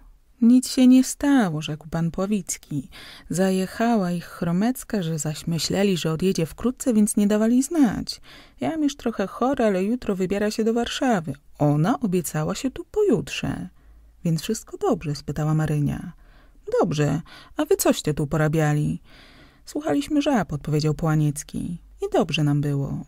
Nic się nie stało, rzekł pan Pławicki. Zajechała ich chromecka, że zaś myśleli, że odjedzie wkrótce, więc nie dawali znać. Ja już trochę chora, ale jutro wybiera się do Warszawy. Ona obiecała się tu pojutrze. Więc wszystko dobrze? spytała Marynia. Dobrze, a wy coście tu porabiali? Słuchaliśmy żab, odpowiedział Połaniecki. I dobrze nam było.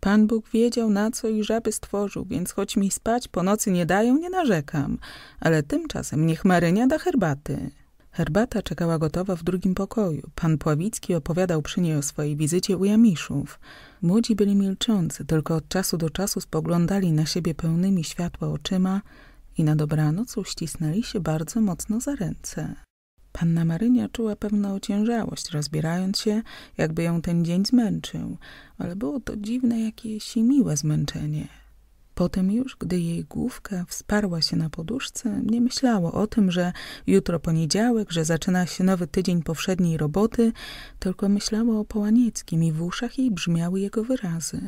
Pan Bóg wiedział, na co i żaby stworzył, więc choć mi spać po nocy nie dają, nie narzekam. Ale tymczasem niech Marynia da herbaty. Herbata czekała gotowa w drugim pokoju. Pan Pławicki opowiadał przy niej o swojej wizycie u Jamiszów. Młodzi byli milczący, tylko od czasu do czasu spoglądali na siebie pełnymi światła oczyma i na dobranoc uścisnęli się bardzo mocno za ręce. Panna Marynia czuła pewną ociężałość, rozbierając się, jakby ją ten dzień zmęczył, ale było to dziwne jakieś i miłe zmęczenie. Potem już, gdy jej główka wsparła się na poduszce, nie myślało o tym, że jutro poniedziałek, że zaczyna się nowy tydzień powszedniej roboty, tylko myślało o Połanieckim i w uszach jej brzmiały jego wyrazy.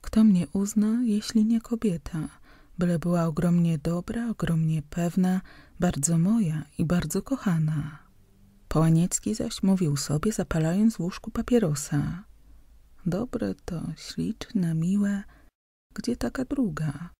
Kto mnie uzna, jeśli nie kobieta? Byle była ogromnie dobra, ogromnie pewna, bardzo moja i bardzo kochana. Połaniecki zaś mówił sobie, zapalając w łóżku papierosa. Dobre to, śliczne, miłe, gdzie taka druga?